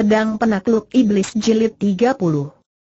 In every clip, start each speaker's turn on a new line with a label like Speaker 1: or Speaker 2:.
Speaker 1: Pedang Penakluk Iblis Jilid 30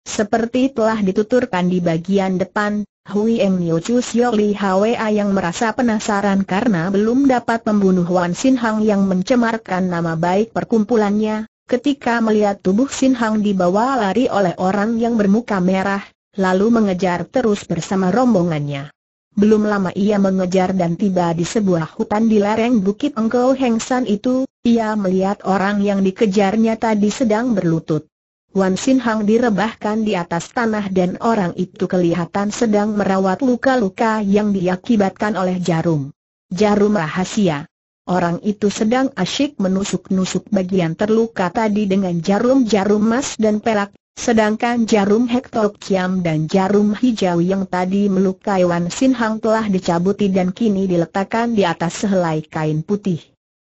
Speaker 1: Seperti telah dituturkan di bagian depan, Hui Eng Niu Chu Sio Li Hwa yang merasa penasaran karena belum dapat membunuh Wan Sin Hang yang mencemarkan nama baik perkumpulannya, ketika melihat tubuh Sin Hang dibawa lari oleh orang yang bermuka merah, lalu mengejar terus bersama rombongannya. Belum lama ia mengejar dan tiba di sebuah hutan di lereng Bukit Engkau San itu, ia melihat orang yang dikejarnya tadi sedang berlutut. Wan Sin Hang direbahkan di atas tanah dan orang itu kelihatan sedang merawat luka-luka yang diakibatkan oleh jarum. Jarum rahasia. Orang itu sedang asyik menusuk-nusuk bagian terluka tadi dengan jarum-jarum emas dan perak, sedangkan jarum hektok kiam dan jarum hijau yang tadi melukai Wan Sin Hang telah dicabuti dan kini diletakkan di atas sehelai kain putih.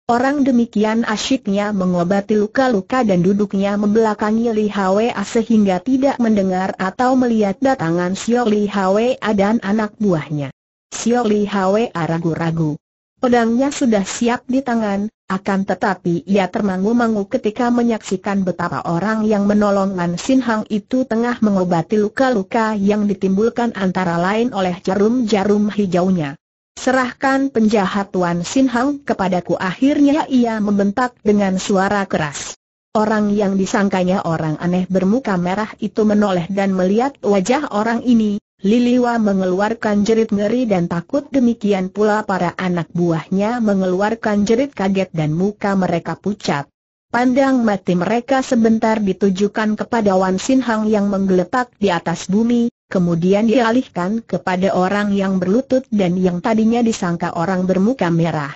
Speaker 1: Orang demikian asyiknya mengobati luka-luka dan duduknya membelakangi Li Hwa sehingga tidak mendengar atau melihat datangan Sio Li Hwa dan anak buahnya. Sio Li Hwa ragu-ragu. Pedangnya sudah siap di tangan, akan tetapi ia termangu-mangu ketika menyaksikan betapa orang yang menolong Sin Hang itu tengah mengobati luka-luka yang ditimbulkan antara lain oleh jarum-jarum hijaunya. Serahkan penjahat Wan Sin Hang kepadaku Akhirnya ia membentak dengan suara keras Orang yang disangkanya orang aneh bermuka merah itu menoleh dan melihat wajah orang ini Liliwa mengeluarkan jerit ngeri dan takut demikian pula para anak buahnya mengeluarkan jerit kaget dan muka mereka pucat Pandang mati mereka sebentar ditujukan kepada Wan Sin Hang yang menggeletak di atas bumi Kemudian dialihkan kepada orang yang berlutut dan yang tadinya disangka orang bermuka merah.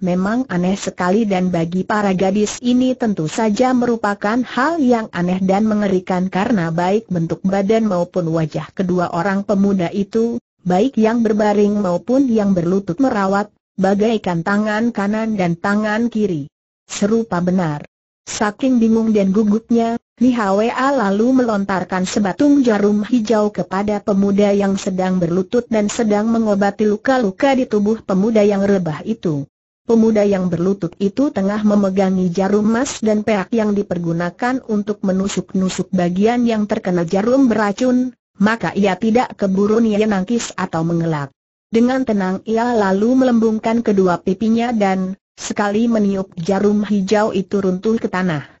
Speaker 1: Memang aneh sekali dan bagi para gadis ini tentu saja merupakan hal yang aneh dan mengerikan karena baik bentuk badan maupun wajah kedua orang pemuda itu, baik yang berbaring maupun yang berlutut merawat, bagaikan tangan kanan dan tangan kiri. Serupa benar. Saking bingung dan gugupnya, Li Hwa lalu melontarkan sebatung jarum hijau kepada pemuda yang sedang berlutut dan sedang mengobati luka-luka di tubuh pemuda yang rebah itu. Pemuda yang berlutut itu tengah memegangi jarum emas dan peak yang dipergunakan untuk menusuk-nusuk bagian yang terkena jarum beracun, maka ia tidak keburu ia nangkis atau mengelak. Dengan tenang ia lalu melembungkan kedua pipinya dan, sekali meniup jarum hijau itu runtuh ke tanah.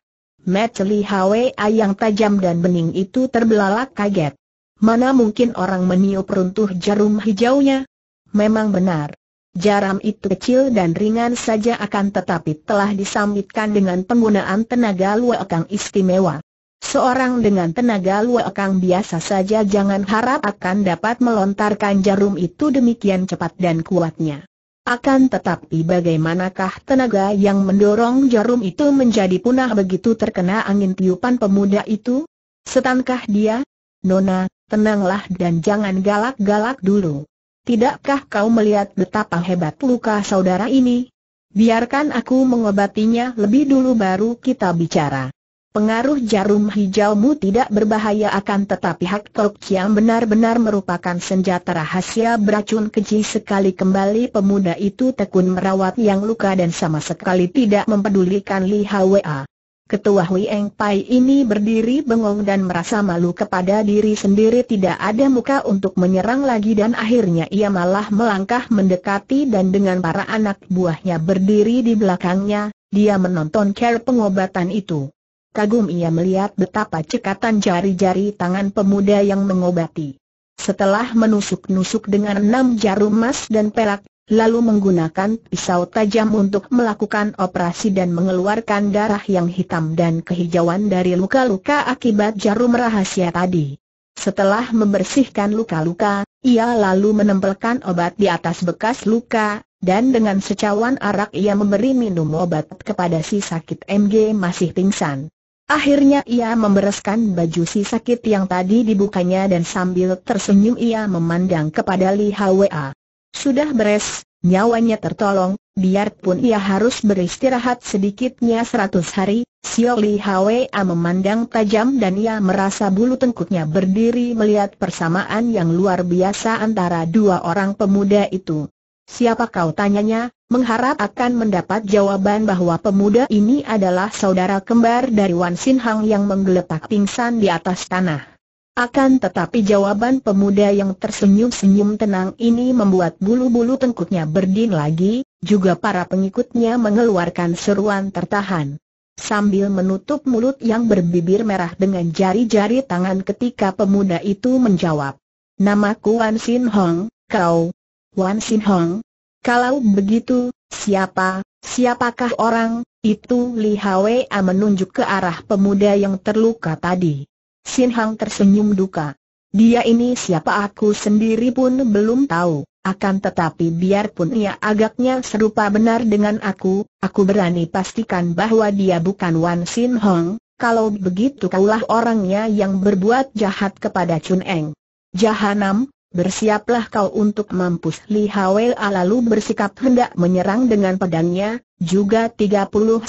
Speaker 1: Mat Li Hwa yang tajam dan bening itu terbelalak kaget. Mana mungkin orang meniup runtuh jarum hijaunya? Memang benar. Jarum itu kecil dan ringan saja akan tetapi telah disambitkan dengan penggunaan tenaga luakang istimewa. Seorang dengan tenaga luakang biasa saja jangan harap akan dapat melontarkan jarum itu demikian cepat dan kuatnya. Akan tetapi bagaimanakah tenaga yang mendorong jarum itu menjadi punah begitu terkena angin tiupan pemuda itu? Setankah dia? Nona, tenanglah dan jangan galak-galak dulu. Tidakkah kau melihat betapa hebat luka saudara ini? Biarkan aku mengobatinya lebih dulu baru kita bicara. Pengaruh jarum hijaumu tidak berbahaya akan tetapi Hak Tok yang benar-benar merupakan senjata rahasia beracun keji sekali kembali pemuda itu tekun merawat yang luka dan sama sekali tidak mempedulikan Li Hwa. Ketua Hui Eng Pai ini berdiri bengong dan merasa malu kepada diri sendiri tidak ada muka untuk menyerang lagi dan akhirnya ia malah melangkah mendekati dan dengan para anak buahnya berdiri di belakangnya, dia menonton care pengobatan itu kagum ia melihat betapa cekatan jari-jari tangan pemuda yang mengobati. Setelah menusuk-nusuk dengan enam jarum emas dan perak, lalu menggunakan pisau tajam untuk melakukan operasi dan mengeluarkan darah yang hitam dan kehijauan dari luka-luka akibat jarum rahasia tadi. Setelah membersihkan luka-luka, ia lalu menempelkan obat di atas bekas luka, dan dengan secawan arak ia memberi minum obat kepada si sakit MG masih pingsan. Akhirnya ia membereskan baju si sakit yang tadi dibukanya dan sambil tersenyum ia memandang kepada Li Hwa. Sudah beres, nyawanya tertolong, biarpun ia harus beristirahat sedikitnya seratus hari, Sio Li Hwa memandang tajam dan ia merasa bulu tengkuknya berdiri melihat persamaan yang luar biasa antara dua orang pemuda itu. Siapa kau tanyanya, mengharap akan mendapat jawaban bahwa pemuda ini adalah saudara kembar dari Wan Sin Hang yang menggeletak pingsan di atas tanah. Akan tetapi jawaban pemuda yang tersenyum-senyum tenang ini membuat bulu-bulu tengkuknya berdin lagi, juga para pengikutnya mengeluarkan seruan tertahan. Sambil menutup mulut yang berbibir merah dengan jari-jari tangan ketika pemuda itu menjawab. Namaku Wan Sin Hong, kau, Wan Sin Hong. Kalau begitu, siapa, siapakah orang, itu Li Hwa menunjuk ke arah pemuda yang terluka tadi. Sin Hong tersenyum duka. Dia ini siapa aku sendiri pun belum tahu, akan tetapi biarpun ia agaknya serupa benar dengan aku, aku berani pastikan bahwa dia bukan Wan Sin Hong, kalau begitu kaulah orangnya yang berbuat jahat kepada Chun Eng. Jahanam, bersiaplah kau untuk mampus Li alalu lalu bersikap hendak menyerang dengan pedangnya, juga 39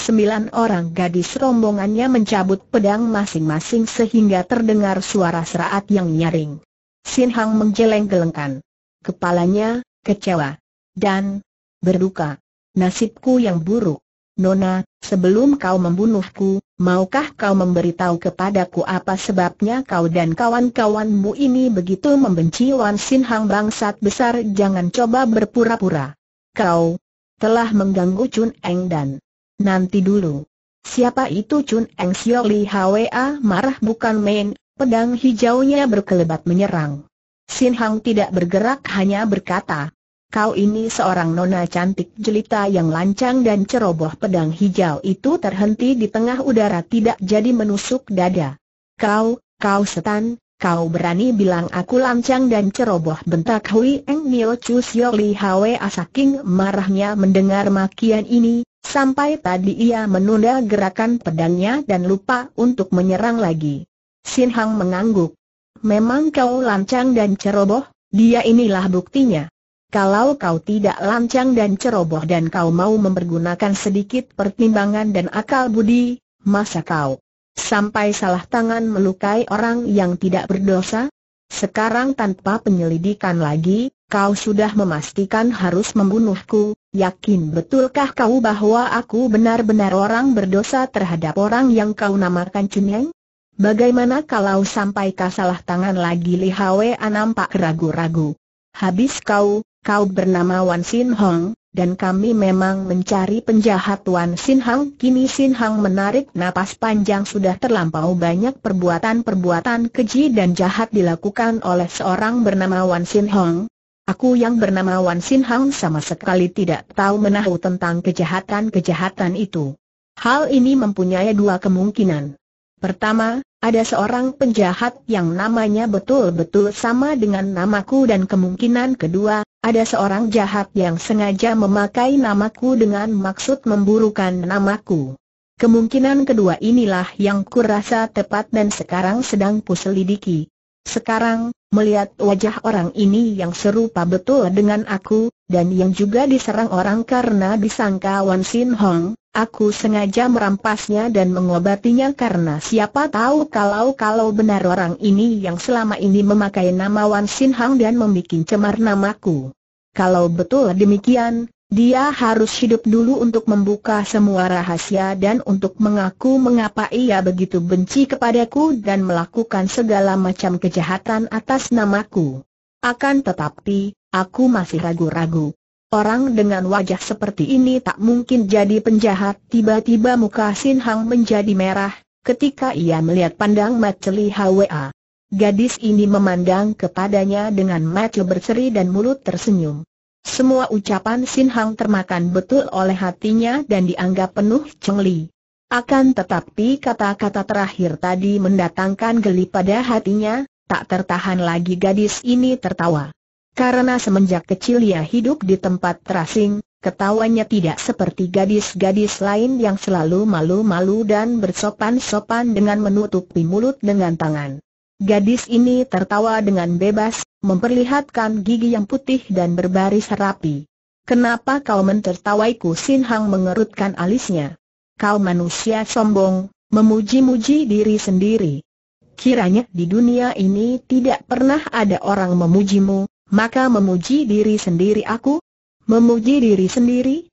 Speaker 1: orang gadis rombongannya mencabut pedang masing-masing sehingga terdengar suara seraat yang nyaring. Sin Hang menjeleng gelengkan kepalanya, kecewa dan berduka. Nasibku yang buruk. Nona, sebelum kau membunuhku, maukah kau memberitahu kepadaku apa sebabnya kau dan kawan-kawanmu ini begitu membenci Wan Sin Hang bangsat besar jangan coba berpura-pura. Kau telah mengganggu Chun Eng dan nanti dulu. Siapa itu Chun Eng Xiao Li Hwa marah bukan main, pedang hijaunya berkelebat menyerang. Sin Hang tidak bergerak hanya berkata, kau ini seorang nona cantik jelita yang lancang dan ceroboh pedang hijau itu terhenti di tengah udara tidak jadi menusuk dada. Kau, kau setan, Kau berani bilang aku lancang dan ceroboh bentak Hui Eng Nio Chu Sio Li Hwe Asaking marahnya mendengar makian ini, sampai tadi ia menunda gerakan pedangnya dan lupa untuk menyerang lagi. Sin Hang mengangguk. Memang kau lancang dan ceroboh, dia inilah buktinya. Kalau kau tidak lancang dan ceroboh dan kau mau mempergunakan sedikit pertimbangan dan akal budi, masa kau sampai salah tangan melukai orang yang tidak berdosa? Sekarang tanpa penyelidikan lagi, kau sudah memastikan harus membunuhku, yakin betulkah kau bahwa aku benar-benar orang berdosa terhadap orang yang kau namakan Cunyeng? Bagaimana kalau sampai kau salah tangan lagi Li Hwe nampak ragu-ragu? Habis kau, kau bernama Wan Sin Hong, dan kami memang mencari penjahat Wan Sin Hong. Kini Sin Hong menarik napas panjang sudah terlampau banyak perbuatan-perbuatan keji dan jahat dilakukan oleh seorang bernama Wan Sin Hong. Aku yang bernama Wan Sin Hong sama sekali tidak tahu menahu tentang kejahatan-kejahatan itu. Hal ini mempunyai dua kemungkinan. Pertama, ada seorang penjahat yang namanya betul-betul sama dengan namaku dan kemungkinan kedua, ada seorang jahat yang sengaja memakai namaku dengan maksud memburukan namaku. Kemungkinan kedua inilah yang kurasa tepat dan sekarang sedang puselidiki. Sekarang, melihat wajah orang ini yang serupa betul dengan aku, dan yang juga diserang orang karena disangka Wan Sin Hong, aku sengaja merampasnya dan mengobatinya karena siapa tahu kalau-kalau benar orang ini yang selama ini memakai nama Wan Sin Hong dan membuat cemar namaku. Kalau betul demikian, dia harus hidup dulu untuk membuka semua rahasia dan untuk mengaku mengapa ia begitu benci kepadaku dan melakukan segala macam kejahatan atas namaku. Akan tetapi, aku masih ragu-ragu. Orang dengan wajah seperti ini tak mungkin jadi penjahat. Tiba-tiba muka Sin Hang menjadi merah, ketika ia melihat pandang Mat Celi Hwa. Gadis ini memandang kepadanya dengan mata berseri dan mulut tersenyum. Semua ucapan Sin Hang termakan betul oleh hatinya dan dianggap penuh cengli. Akan tetapi kata-kata terakhir tadi mendatangkan geli pada hatinya, tak tertahan lagi gadis ini tertawa. Karena semenjak kecil ia hidup di tempat terasing, Ketawanya tidak seperti gadis-gadis lain yang selalu malu-malu dan bersopan-sopan dengan menutupi mulut dengan tangan. Gadis ini tertawa dengan bebas, memperlihatkan gigi yang putih dan berbaris rapi. Kenapa kau mentertawaiku? Sin Hang mengerutkan alisnya. Kau manusia sombong, memuji-muji diri sendiri. Kiranya di dunia ini tidak pernah ada orang memujimu, maka memuji diri sendiri aku? Memuji diri sendiri?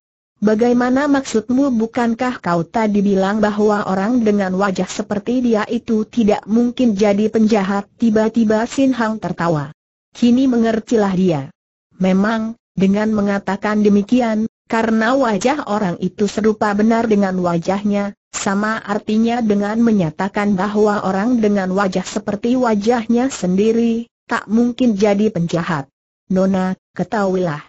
Speaker 1: Bagaimana maksudmu bukankah kau tadi bilang bahwa orang dengan wajah seperti dia itu tidak mungkin jadi penjahat? Tiba-tiba Sin Hang tertawa. Kini mengertilah dia. Memang, dengan mengatakan demikian, karena wajah orang itu serupa benar dengan wajahnya, sama artinya dengan menyatakan bahwa orang dengan wajah seperti wajahnya sendiri, tak mungkin jadi penjahat. Nona, ketahuilah,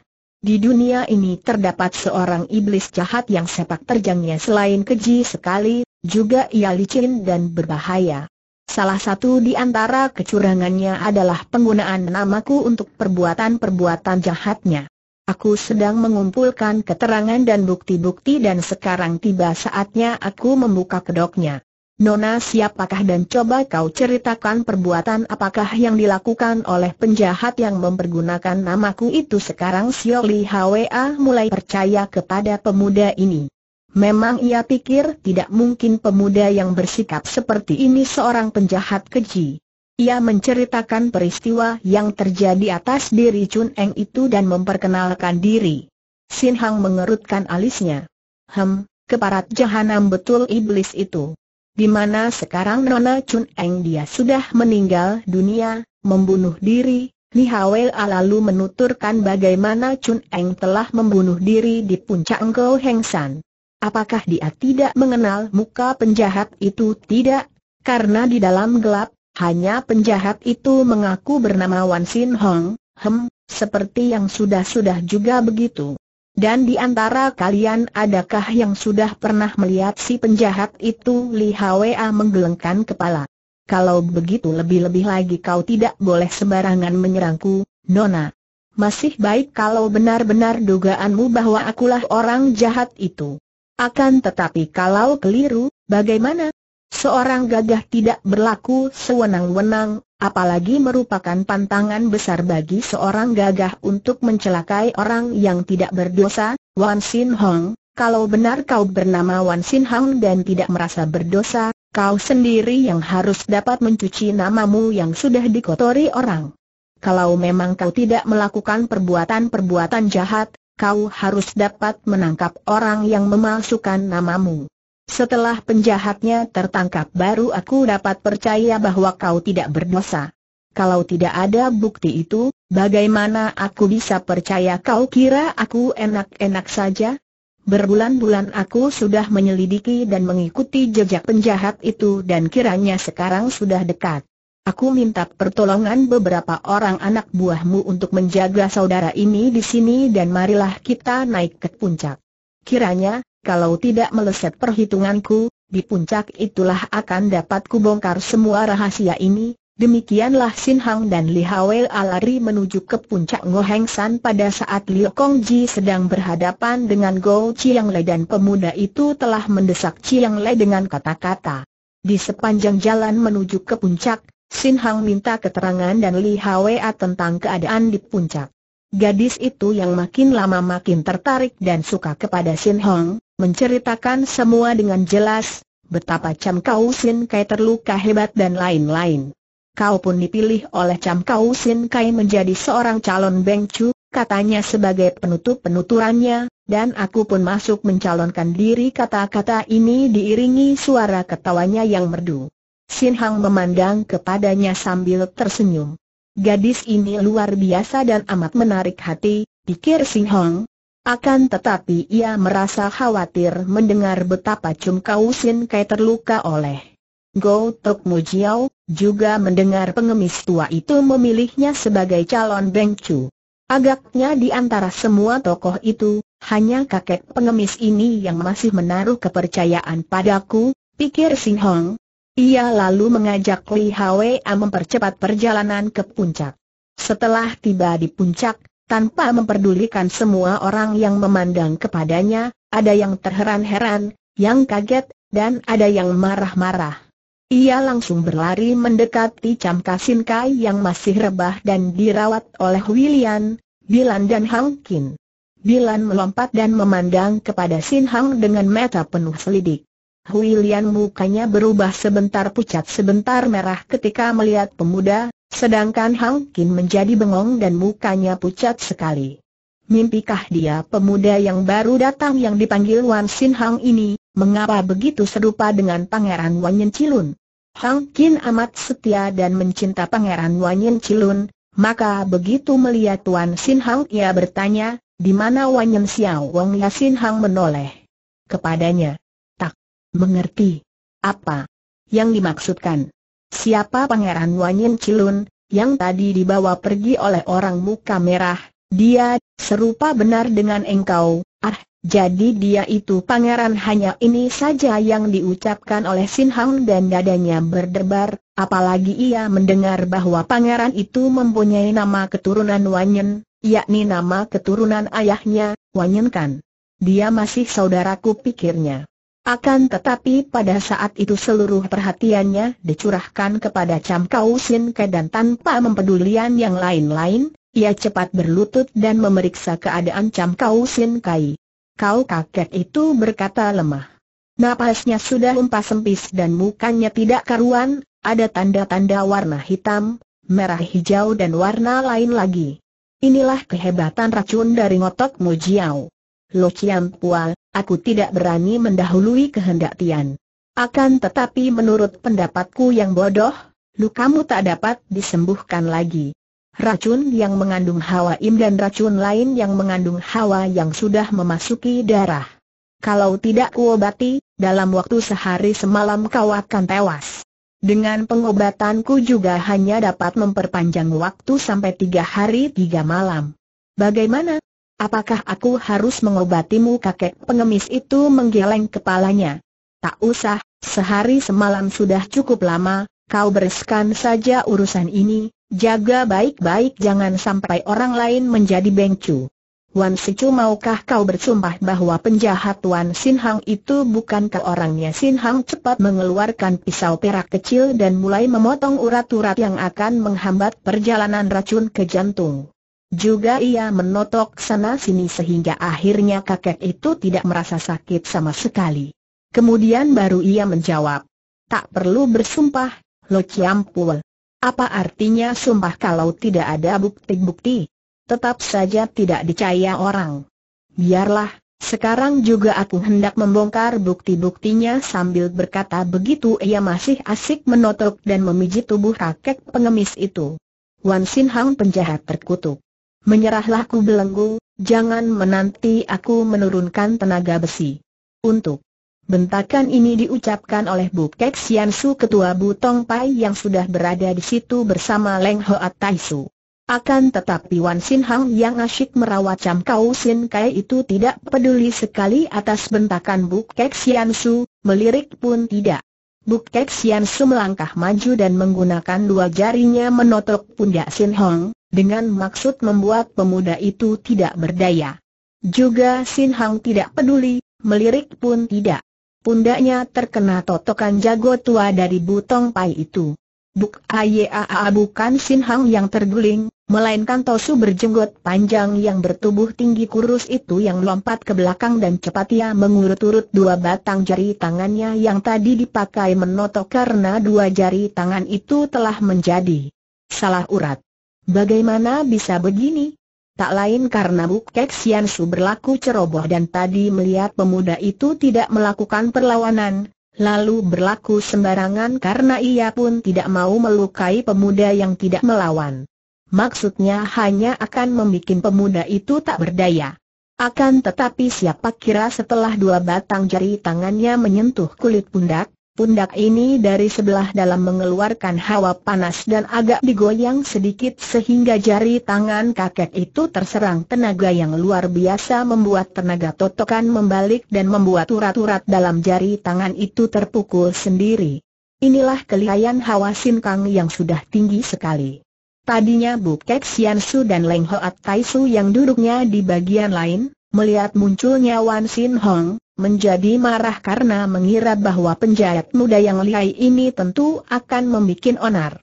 Speaker 1: di dunia ini terdapat seorang iblis jahat yang sepak terjangnya selain keji sekali, juga ia licin dan berbahaya. Salah satu di antara kecurangannya adalah penggunaan namaku untuk perbuatan-perbuatan jahatnya. Aku sedang mengumpulkan keterangan dan bukti-bukti dan sekarang tiba saatnya aku membuka kedoknya. Nona siapakah dan coba kau ceritakan perbuatan apakah yang dilakukan oleh penjahat yang mempergunakan namaku itu sekarang Sio Li Hwa mulai percaya kepada pemuda ini. Memang ia pikir tidak mungkin pemuda yang bersikap seperti ini seorang penjahat keji. Ia menceritakan peristiwa yang terjadi atas diri Chun Eng itu dan memperkenalkan diri. Sin Hang mengerutkan alisnya. Hem, keparat jahanam betul iblis itu di mana sekarang Nona Chun Eng dia sudah meninggal dunia, membunuh diri, Li Hawei lalu menuturkan bagaimana Chun Eng telah membunuh diri di puncak Engkau Heng San. Apakah dia tidak mengenal muka penjahat itu? Tidak, karena di dalam gelap, hanya penjahat itu mengaku bernama Wan Sin Hong, hem, seperti yang sudah-sudah juga begitu. Dan di antara kalian adakah yang sudah pernah melihat si penjahat itu? Li Hwa menggelengkan kepala. Kalau begitu lebih-lebih lagi kau tidak boleh sembarangan menyerangku, Nona. Masih baik kalau benar-benar dugaanmu bahwa akulah orang jahat itu. Akan tetapi kalau keliru, bagaimana? Seorang gagah tidak berlaku sewenang-wenang, apalagi merupakan pantangan besar bagi seorang gagah untuk mencelakai orang yang tidak berdosa, Wan Sin Hong, kalau benar kau bernama Wan Sin Hong dan tidak merasa berdosa, kau sendiri yang harus dapat mencuci namamu yang sudah dikotori orang. Kalau memang kau tidak melakukan perbuatan-perbuatan jahat, kau harus dapat menangkap orang yang memalsukan namamu. Setelah penjahatnya tertangkap baru aku dapat percaya bahwa kau tidak berdosa. Kalau tidak ada bukti itu, bagaimana aku bisa percaya kau kira aku enak-enak saja? Berbulan-bulan aku sudah menyelidiki dan mengikuti jejak penjahat itu dan kiranya sekarang sudah dekat. Aku minta pertolongan beberapa orang anak buahmu untuk menjaga saudara ini di sini dan marilah kita naik ke puncak. Kiranya, kalau tidak meleset perhitunganku, di puncak itulah akan dapat kubongkar semua rahasia ini. Demikianlah Sin Hang dan Li Hawel Alari menuju ke puncak Ngoheng San pada saat Liu Kong Ji sedang berhadapan dengan Go Chiang Le dan pemuda itu telah mendesak Chiang Le dengan kata-kata. Di sepanjang jalan menuju ke puncak, Sin Hang minta keterangan dan Li Hwa tentang keadaan di puncak. Gadis itu yang makin lama makin tertarik dan suka kepada Sin Hong, menceritakan semua dengan jelas, betapa Cham Kau Sin Kai terluka hebat dan lain-lain. Kau pun dipilih oleh Cham Kau Sin Kai menjadi seorang calon Beng Chu, katanya sebagai penutup penuturannya, dan aku pun masuk mencalonkan diri kata-kata ini diiringi suara ketawanya yang merdu. Sin Hong memandang kepadanya sambil tersenyum. Gadis ini luar biasa dan amat menarik hati, pikir Sing Hong. Akan tetapi ia merasa khawatir mendengar betapa Chum Kau Sin Kai terluka oleh Go Tok Mu Jiao, juga mendengar pengemis tua itu memilihnya sebagai calon Chu. Agaknya di antara semua tokoh itu, hanya kakek pengemis ini yang masih menaruh kepercayaan padaku, pikir Sing Hong. Ia lalu mengajak Li Hwa mempercepat perjalanan ke puncak. Setelah tiba di puncak, tanpa memperdulikan semua orang yang memandang kepadanya, ada yang terheran-heran, yang kaget, dan ada yang marah-marah. Ia langsung berlari mendekati Cam Kai yang masih rebah dan dirawat oleh William, Bilan dan Hang Kin. Bilan melompat dan memandang kepada Sin Hang dengan mata penuh selidik. Huilian mukanya berubah sebentar pucat sebentar merah ketika melihat pemuda, sedangkan Hang Kin menjadi bengong dan mukanya pucat sekali. Mimpikah dia pemuda yang baru datang yang dipanggil Wan Sin Hang ini, mengapa begitu serupa dengan Pangeran Yen Cilun? Hang Kin amat setia dan mencinta Pangeran Yen Cilun, maka begitu melihat Wan Sin Hang ia bertanya, di mana Yen Xiao Ya Sin Hang menoleh kepadanya. Mengerti? Apa? Yang dimaksudkan? Siapa Pangeran Wanyin Cilun, yang tadi dibawa pergi oleh orang muka merah, dia, serupa benar dengan engkau, ah, jadi dia itu pangeran hanya ini saja yang diucapkan oleh Sin Hang dan dadanya berdebar, apalagi ia mendengar bahwa pangeran itu mempunyai nama keturunan Wanyen, yakni nama keturunan ayahnya, Wanyen kan. Dia masih saudaraku pikirnya. Akan tetapi pada saat itu seluruh perhatiannya dicurahkan kepada Cham Kau Sin Ke dan tanpa mempedulian yang lain-lain, ia cepat berlutut dan memeriksa keadaan Cham Kau Sin Kai. Kau kakek itu berkata lemah. Napasnya sudah umpah sempis dan mukanya tidak karuan, ada tanda-tanda warna hitam, merah hijau dan warna lain lagi. Inilah kehebatan racun dari ngotok Mujiao. Lo Chiam Pua, aku tidak berani mendahului kehendak Tian. Akan tetapi menurut pendapatku yang bodoh, lukamu tak dapat disembuhkan lagi. Racun yang mengandung hawa im dan racun lain yang mengandung hawa yang sudah memasuki darah. Kalau tidak kuobati, dalam waktu sehari semalam kau akan tewas. Dengan pengobatanku juga hanya dapat memperpanjang waktu sampai tiga hari tiga malam. Bagaimana? Apakah aku harus mengobatimu kakek pengemis itu menggeleng kepalanya? Tak usah, sehari semalam sudah cukup lama, kau bereskan saja urusan ini, jaga baik-baik jangan sampai orang lain menjadi bengcu. Wan Sicu maukah kau bersumpah bahwa penjahat Wan Sin Hang itu bukan ke orangnya Sin Hang cepat mengeluarkan pisau perak kecil dan mulai memotong urat-urat yang akan menghambat perjalanan racun ke jantung. Juga ia menotok sana-sini sehingga akhirnya kakek itu tidak merasa sakit sama sekali. Kemudian baru ia menjawab, tak perlu bersumpah, Lo ciampul. Apa artinya sumpah kalau tidak ada bukti-bukti? Tetap saja tidak dicaya orang. Biarlah, sekarang juga aku hendak membongkar bukti-buktinya sambil berkata begitu ia masih asik menotok dan memijit tubuh kakek pengemis itu. Wan Sin Hang penjahat terkutuk menyerahlah ku belenggu, jangan menanti aku menurunkan tenaga besi. Untuk Bentakan ini diucapkan oleh Kek Sian Su ketua Butong Pai yang sudah berada di situ bersama Leng At Tai Su. Akan tetapi Wan Sin Hang yang asyik merawat Cam Kau Sin Kai itu tidak peduli sekali atas bentakan Kek Sian Su, melirik pun tidak. Kek Sian Su melangkah maju dan menggunakan dua jarinya menotok pundak Sin Hong, dengan maksud membuat pemuda itu tidak berdaya. Juga Sin Hang tidak peduli, melirik pun tidak. Pundaknya terkena totokan jago tua dari butong pai itu. Buk Ayaa bukan Sin Hang yang terguling, melainkan Tosu berjenggot panjang yang bertubuh tinggi kurus itu yang lompat ke belakang dan cepat ia mengurut-urut dua batang jari tangannya yang tadi dipakai menotok karena dua jari tangan itu telah menjadi salah urat. Bagaimana bisa begini? Tak lain karena Bukek Sian Su berlaku ceroboh dan tadi melihat pemuda itu tidak melakukan perlawanan, lalu berlaku sembarangan karena ia pun tidak mau melukai pemuda yang tidak melawan. Maksudnya hanya akan membuat pemuda itu tak berdaya. Akan tetapi siapa kira setelah dua batang jari tangannya menyentuh kulit pundak, Pundak ini dari sebelah dalam mengeluarkan hawa panas dan agak digoyang sedikit sehingga jari tangan kakek itu terserang tenaga yang luar biasa membuat tenaga totokan membalik dan membuat urat-urat dalam jari tangan itu terpukul sendiri. Inilah kelihayan hawa sinkang yang sudah tinggi sekali. Tadinya Sian Su dan Leng Hoat Su yang duduknya di bagian lain, melihat munculnya Wan Sin Hong, menjadi marah karena mengira bahwa penjahat muda yang lihai ini tentu akan membuat onar.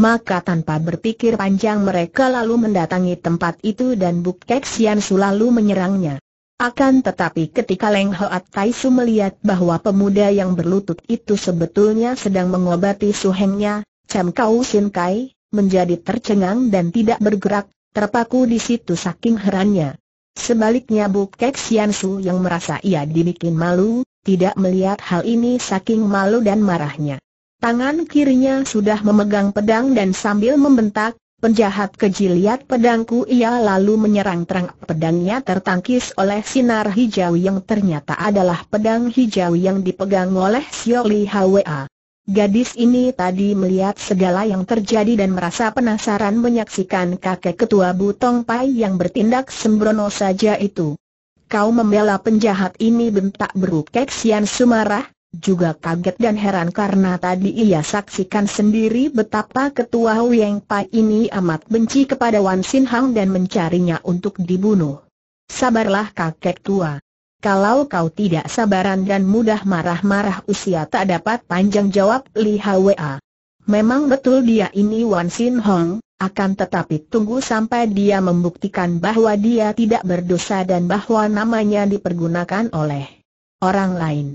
Speaker 1: Maka tanpa berpikir panjang mereka lalu mendatangi tempat itu dan Buk Kek Sian lalu menyerangnya. Akan tetapi ketika Leng Hoat Tai Su melihat bahwa pemuda yang berlutut itu sebetulnya sedang mengobati suhengnya, cam Kau Sin Kai, menjadi tercengang dan tidak bergerak, terpaku di situ saking herannya. Sebaliknya Bu Sian Su yang merasa ia dibikin malu, tidak melihat hal ini saking malu dan marahnya. Tangan kirinya sudah memegang pedang dan sambil membentak, penjahat keji lihat pedangku ia lalu menyerang terang pedangnya tertangkis oleh sinar hijau yang ternyata adalah pedang hijau yang dipegang oleh Xiaoli Hwa. Gadis ini tadi melihat segala yang terjadi dan merasa penasaran menyaksikan kakek ketua Butong Pai yang bertindak sembrono saja itu. Kau membela penjahat ini bentak berukek Sian Sumarah, juga kaget dan heran karena tadi ia saksikan sendiri betapa ketua Huyeng Pai ini amat benci kepada Wan Sin Hang dan mencarinya untuk dibunuh. Sabarlah kakek tua. Kalau kau tidak sabaran dan mudah marah-marah usia tak dapat panjang jawab Li Hwa. Memang betul dia ini Wan Sin Hong, akan tetapi tunggu sampai dia membuktikan bahwa dia tidak berdosa dan bahwa namanya dipergunakan oleh orang lain.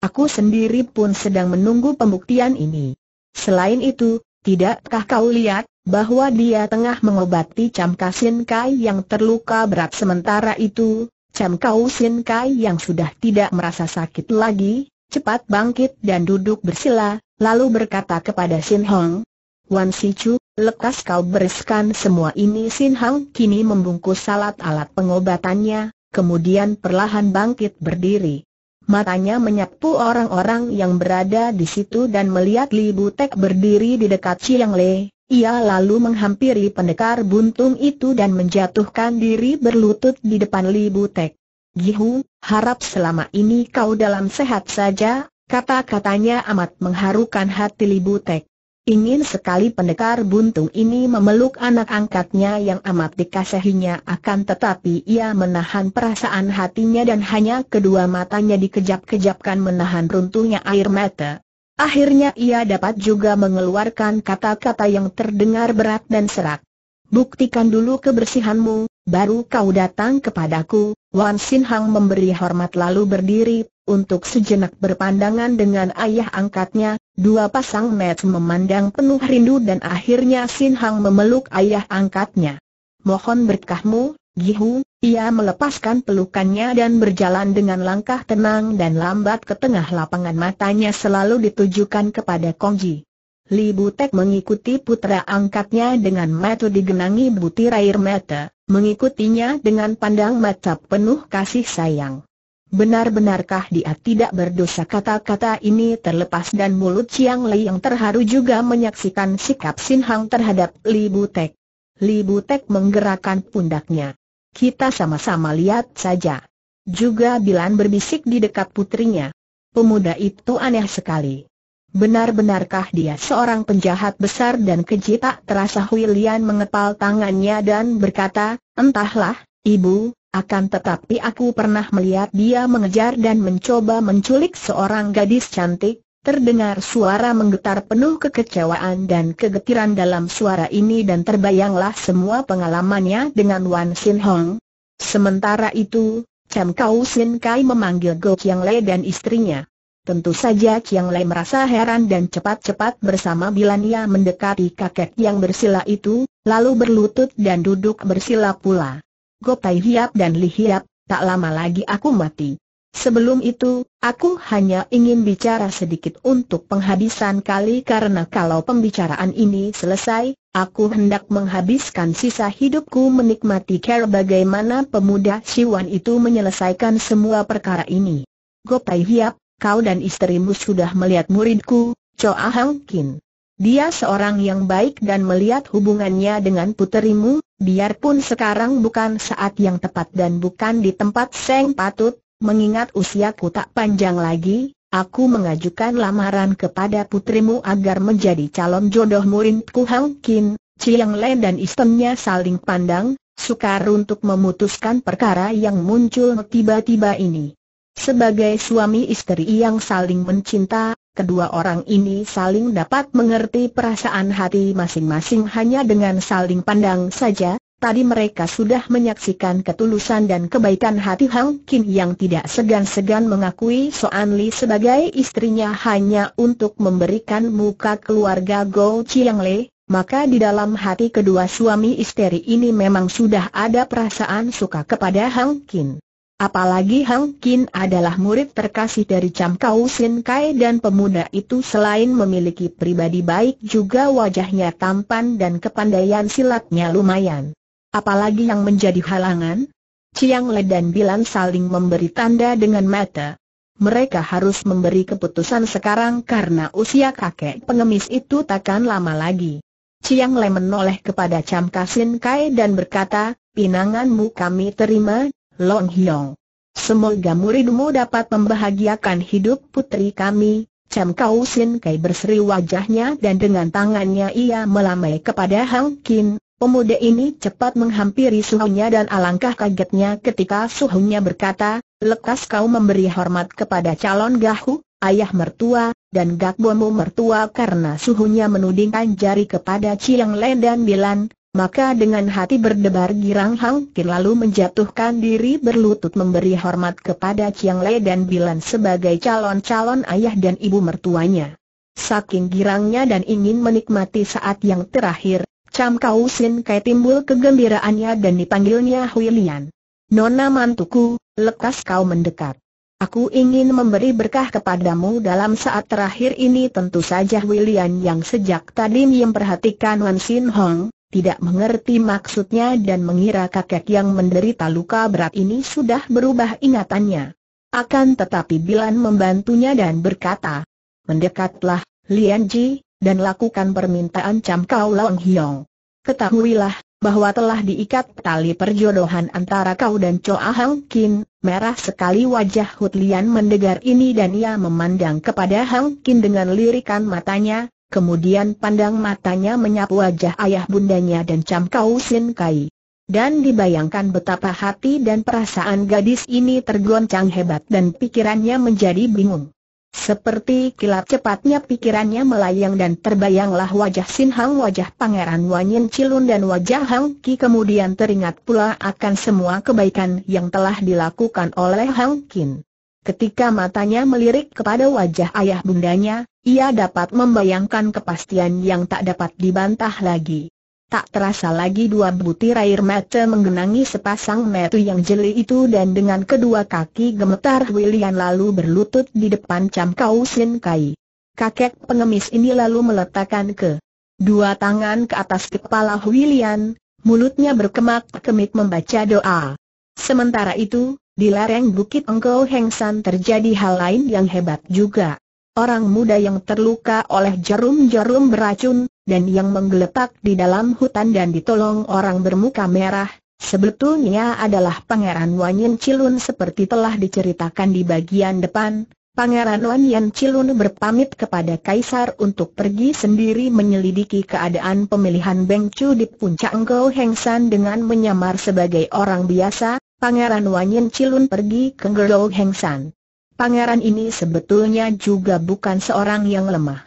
Speaker 1: Aku sendiri pun sedang menunggu pembuktian ini. Selain itu, tidakkah kau lihat bahwa dia tengah mengobati Cam Kasin Kai yang terluka berat sementara itu, Cham Kau Sin Kai yang sudah tidak merasa sakit lagi, cepat bangkit dan duduk bersila, lalu berkata kepada Sin Hong, Wan Si Chu, lekas kau bereskan semua ini Sin Hong kini membungkus salat alat pengobatannya, kemudian perlahan bangkit berdiri. Matanya menyapu orang-orang yang berada di situ dan melihat Li Butek berdiri di dekat Chiang Lei. Ia lalu menghampiri pendekar buntung itu dan menjatuhkan diri berlutut di depan Li Butek. Gihu, harap selama ini kau dalam sehat saja, kata-katanya amat mengharukan hati Li Butek. Ingin sekali pendekar buntung ini memeluk anak angkatnya yang amat dikasihinya akan tetapi ia menahan perasaan hatinya dan hanya kedua matanya dikejap-kejapkan menahan runtuhnya air mata. Akhirnya ia dapat juga mengeluarkan kata-kata yang terdengar berat dan serak. Buktikan dulu kebersihanmu, baru kau datang kepadaku. Wan Sin Hang memberi hormat lalu berdiri, untuk sejenak berpandangan dengan ayah angkatnya, dua pasang mata memandang penuh rindu dan akhirnya Sin Hang memeluk ayah angkatnya. Mohon berkahmu, Gihu, ia melepaskan pelukannya dan berjalan dengan langkah tenang dan lambat ke tengah lapangan matanya selalu ditujukan kepada Kongji. Li Butek mengikuti putra angkatnya dengan mata digenangi butir air mata, mengikutinya dengan pandang mata penuh kasih sayang. Benar-benarkah dia tidak berdosa kata-kata ini terlepas dan mulut Chiang Lei yang terharu juga menyaksikan sikap Sin Hang terhadap Li Butek. Li Butek menggerakkan pundaknya. Kita sama-sama lihat saja. Juga Bilan berbisik di dekat putrinya. Pemuda itu aneh sekali. Benar-benarkah dia seorang penjahat besar dan keji tak terasa Huilian mengepal tangannya dan berkata, entahlah, ibu, akan tetapi aku pernah melihat dia mengejar dan mencoba menculik seorang gadis cantik, Terdengar suara menggetar penuh kekecewaan dan kegetiran dalam suara ini dan terbayanglah semua pengalamannya dengan Wan Sin Hong. Sementara itu, Cham Kau Sin Kai memanggil Go Chiang Le dan istrinya. Tentu saja Chiang Lei merasa heran dan cepat-cepat bersama Bilania mendekati kakek yang bersila itu, lalu berlutut dan duduk bersila pula. Go Tai Hiap dan Li Hiap, tak lama lagi aku mati. Sebelum itu, aku hanya ingin bicara sedikit untuk penghabisan kali karena kalau pembicaraan ini selesai, aku hendak menghabiskan sisa hidupku menikmati cara bagaimana pemuda Siwan itu menyelesaikan semua perkara ini. Gopai Hiap, kau dan istrimu sudah melihat muridku, Choa Hang Kin. Dia seorang yang baik dan melihat hubungannya dengan puterimu, biarpun sekarang bukan saat yang tepat dan bukan di tempat Seng patut, mengingat usiaku tak panjang lagi, aku mengajukan lamaran kepada putrimu agar menjadi calon jodoh murid Ku Hang Kin, Chiang Le, dan istrinya saling pandang, sukar untuk memutuskan perkara yang muncul tiba-tiba ini. Sebagai suami istri yang saling mencinta, kedua orang ini saling dapat mengerti perasaan hati masing-masing hanya dengan saling pandang saja, Tadi mereka sudah menyaksikan ketulusan dan kebaikan hati Hang Kin yang tidak segan-segan mengakui Soan Li sebagai istrinya hanya untuk memberikan muka keluarga Go Chiang Le, maka di dalam hati kedua suami istri ini memang sudah ada perasaan suka kepada Hang Kin. Apalagi Hang Kin adalah murid terkasih dari Cham Kau Sin Kai dan pemuda itu selain memiliki pribadi baik juga wajahnya tampan dan kepandaian silatnya lumayan. Apalagi yang menjadi halangan? Chiang Le dan Bilan saling memberi tanda dengan mata. Mereka harus memberi keputusan sekarang karena usia kakek pengemis itu takkan lama lagi. Chiang Le menoleh kepada Cham Kasin Kai dan berkata, pinanganmu kami terima, Long Hiong. Semoga muridmu dapat membahagiakan hidup putri kami. Cham Kau Sin Kai berseri wajahnya dan dengan tangannya ia melamai kepada Hang Kin, Pemuda ini cepat menghampiri suhunya dan alangkah kagetnya ketika suhunya berkata, lekas kau memberi hormat kepada calon gahu, ayah mertua, dan gakbomu mertua karena suhunya menudingkan jari kepada Chiang Len dan Bilan, maka dengan hati berdebar girang Hang kin lalu menjatuhkan diri berlutut memberi hormat kepada Chiang Len dan Bilan sebagai calon-calon ayah dan ibu mertuanya. Saking girangnya dan ingin menikmati saat yang terakhir, Cam Kau Sin Kai timbul kegembiraannya dan dipanggilnya Hui Lian. Nona mantuku, lekas kau mendekat. Aku ingin memberi berkah kepadamu dalam saat terakhir ini tentu saja William yang sejak tadi memperhatikan Wan Sin Hong, tidak mengerti maksudnya dan mengira kakek yang menderita luka berat ini sudah berubah ingatannya. Akan tetapi Bilan membantunya dan berkata, Mendekatlah, Lian Ji, dan lakukan permintaan Cam Kau Long Hiong. Ketahuilah, bahwa telah diikat tali perjodohan antara kau dan Choa Hang Kin, merah sekali wajah Hut Lian mendengar ini dan ia memandang kepada Hang Kin dengan lirikan matanya, kemudian pandang matanya menyapu wajah ayah bundanya dan Cam Kau Sin Kai. Dan dibayangkan betapa hati dan perasaan gadis ini tergoncang hebat dan pikirannya menjadi bingung. Seperti kilat cepatnya pikirannya melayang dan terbayanglah wajah Sin Hang, wajah Pangeran Wanyin Cilun dan wajah Hang Ki kemudian teringat pula akan semua kebaikan yang telah dilakukan oleh Hang Kin. Ketika matanya melirik kepada wajah ayah bundanya, ia dapat membayangkan kepastian yang tak dapat dibantah lagi. Tak terasa lagi dua butir air mata menggenangi sepasang metu yang jeli itu dan dengan kedua kaki gemetar William lalu berlutut di depan Cam Kau Sin Kai. Kakek pengemis ini lalu meletakkan ke dua tangan ke atas kepala William, mulutnya berkemak kemik membaca doa. Sementara itu, di lereng Bukit Engkau Hengsan terjadi hal lain yang hebat juga. Orang muda yang terluka oleh jarum-jarum beracun, dan yang menggeletak di dalam hutan dan ditolong orang bermuka merah, sebetulnya adalah Pangeran Wanyin Cilun seperti telah diceritakan di bagian depan. Pangeran Wanyan Cilun berpamit kepada Kaisar untuk pergi sendiri menyelidiki keadaan pemilihan Beng Chu di puncak Ngau Heng San dengan menyamar sebagai orang biasa, Pangeran Wanyan Cilun pergi ke Engkau Heng San. Pangeran ini sebetulnya juga bukan seorang yang lemah.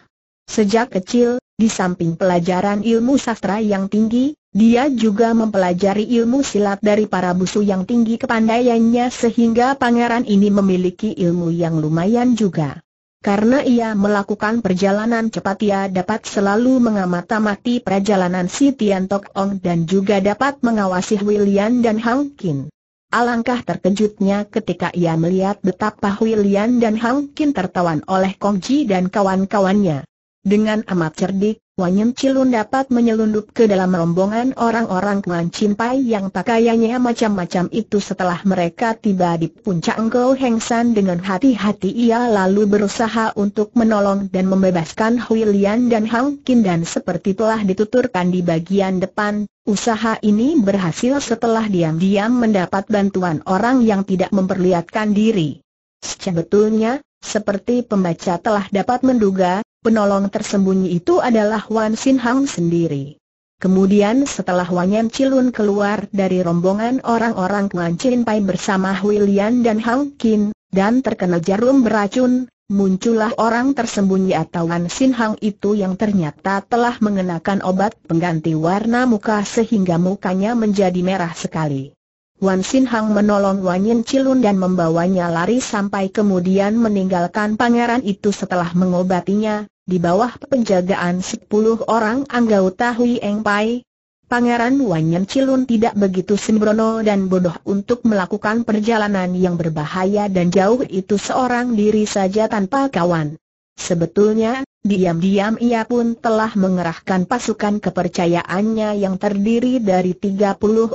Speaker 1: Sejak kecil, di samping pelajaran ilmu sastra yang tinggi, dia juga mempelajari ilmu silat dari para busu yang tinggi kepandaiannya sehingga pangeran ini memiliki ilmu yang lumayan juga. Karena ia melakukan perjalanan cepat ia dapat selalu mengamati-mati perjalanan si Tian Tok Ong dan juga dapat mengawasi William dan Hang Kin. Alangkah terkejutnya ketika ia melihat betapa William dan Hang Kin tertawan oleh Kong Ji dan kawan-kawannya. Dengan amat cerdik, Wanyen Cilun dapat menyelundup ke dalam rombongan orang-orang Kuan Cimpai yang pakaiannya macam-macam itu setelah mereka tiba di puncak Engkau Heng San dengan hati-hati ia lalu berusaha untuk menolong dan membebaskan Hui Lian dan Hang Kin dan seperti telah dituturkan di bagian depan, usaha ini berhasil setelah diam-diam mendapat bantuan orang yang tidak memperlihatkan diri. Sebetulnya, seperti pembaca telah dapat menduga, penolong tersembunyi itu adalah Wan Sin Hang sendiri. Kemudian setelah Wang Yen Cilun keluar dari rombongan orang-orang Kuan Chin Pai bersama William dan Hang Kin, dan terkena jarum beracun, muncullah orang tersembunyi atau Wan Sin Hang itu yang ternyata telah mengenakan obat pengganti warna muka sehingga mukanya menjadi merah sekali. Wan Sin Hang menolong Wan Yin Cilun dan membawanya lari sampai kemudian meninggalkan pangeran itu setelah mengobatinya, di bawah penjagaan 10 orang anggota Hui Eng Pai. Pangeran Wan Yin Cilun tidak begitu sembrono dan bodoh untuk melakukan perjalanan yang berbahaya dan jauh itu seorang diri saja tanpa kawan. Sebetulnya, Diam-diam ia pun telah mengerahkan pasukan kepercayaannya yang terdiri dari 30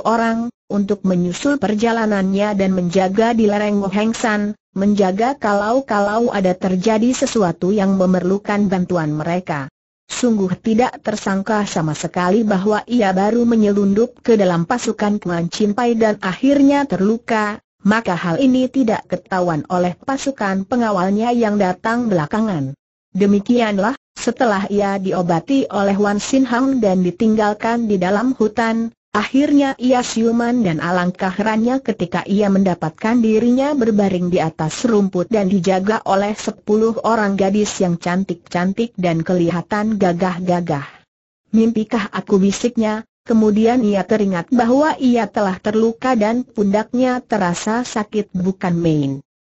Speaker 1: orang, untuk menyusul perjalanannya dan menjaga di lereng San, menjaga kalau-kalau ada terjadi sesuatu yang memerlukan bantuan mereka. Sungguh tidak tersangka sama sekali bahwa ia baru menyelundup ke dalam pasukan Kuan Cimpai dan akhirnya terluka, maka hal ini tidak ketahuan oleh pasukan pengawalnya yang datang belakangan. Demikianlah, setelah ia diobati oleh Wan Sin Hang dan ditinggalkan di dalam hutan, akhirnya ia siuman dan alangkah herannya ketika ia mendapatkan dirinya berbaring di atas rumput dan dijaga oleh sepuluh orang gadis yang cantik-cantik dan kelihatan gagah-gagah. Mimpikah aku bisiknya, kemudian ia teringat bahwa ia telah terluka dan pundaknya terasa sakit bukan main.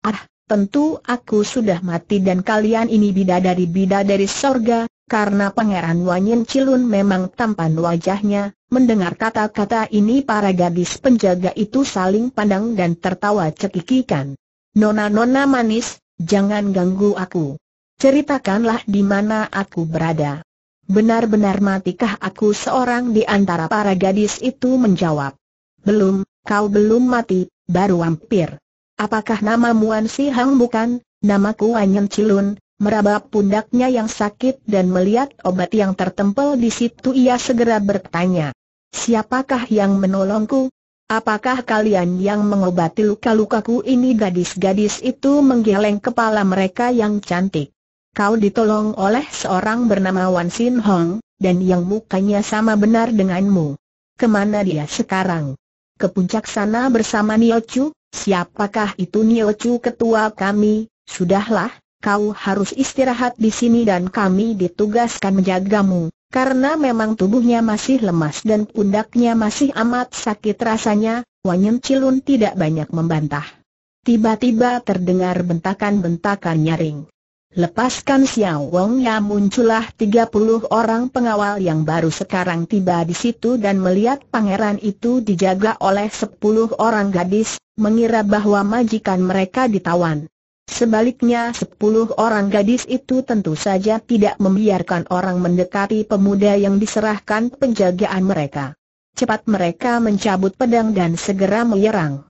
Speaker 1: Ah, tentu aku sudah mati dan kalian ini bidadari-bidadari sorga, karena Pangeran Wanyin Cilun memang tampan wajahnya, mendengar kata-kata ini para gadis penjaga itu saling pandang dan tertawa cekikikan. Nona-nona manis, jangan ganggu aku. Ceritakanlah di mana aku berada. Benar-benar matikah aku seorang di antara para gadis itu menjawab. Belum, kau belum mati, baru hampir. Apakah nama Muan Si Hang bukan? Namaku Anyen Cilun, meraba pundaknya yang sakit dan melihat obat yang tertempel di situ ia segera bertanya. Siapakah yang menolongku? Apakah kalian yang mengobati luka-lukaku ini gadis-gadis itu menggeleng kepala mereka yang cantik. Kau ditolong oleh seorang bernama Wan Sin Hong, dan yang mukanya sama benar denganmu. Kemana dia sekarang? Ke puncak sana bersama Nio Chu? Siapakah itu Niochu ketua kami? Sudahlah, kau harus istirahat di sini dan kami ditugaskan menjagamu. Karena memang tubuhnya masih lemas dan pundaknya masih amat sakit rasanya, Wanyen Cilun tidak banyak membantah. Tiba-tiba terdengar bentakan-bentakan nyaring. Lepaskan Xiao Wong Ya muncullah 30 orang pengawal yang baru sekarang tiba di situ dan melihat pangeran itu dijaga oleh 10 orang gadis, mengira bahwa majikan mereka ditawan. Sebaliknya 10 orang gadis itu tentu saja tidak membiarkan orang mendekati pemuda yang diserahkan penjagaan mereka. Cepat mereka mencabut pedang dan segera menyerang.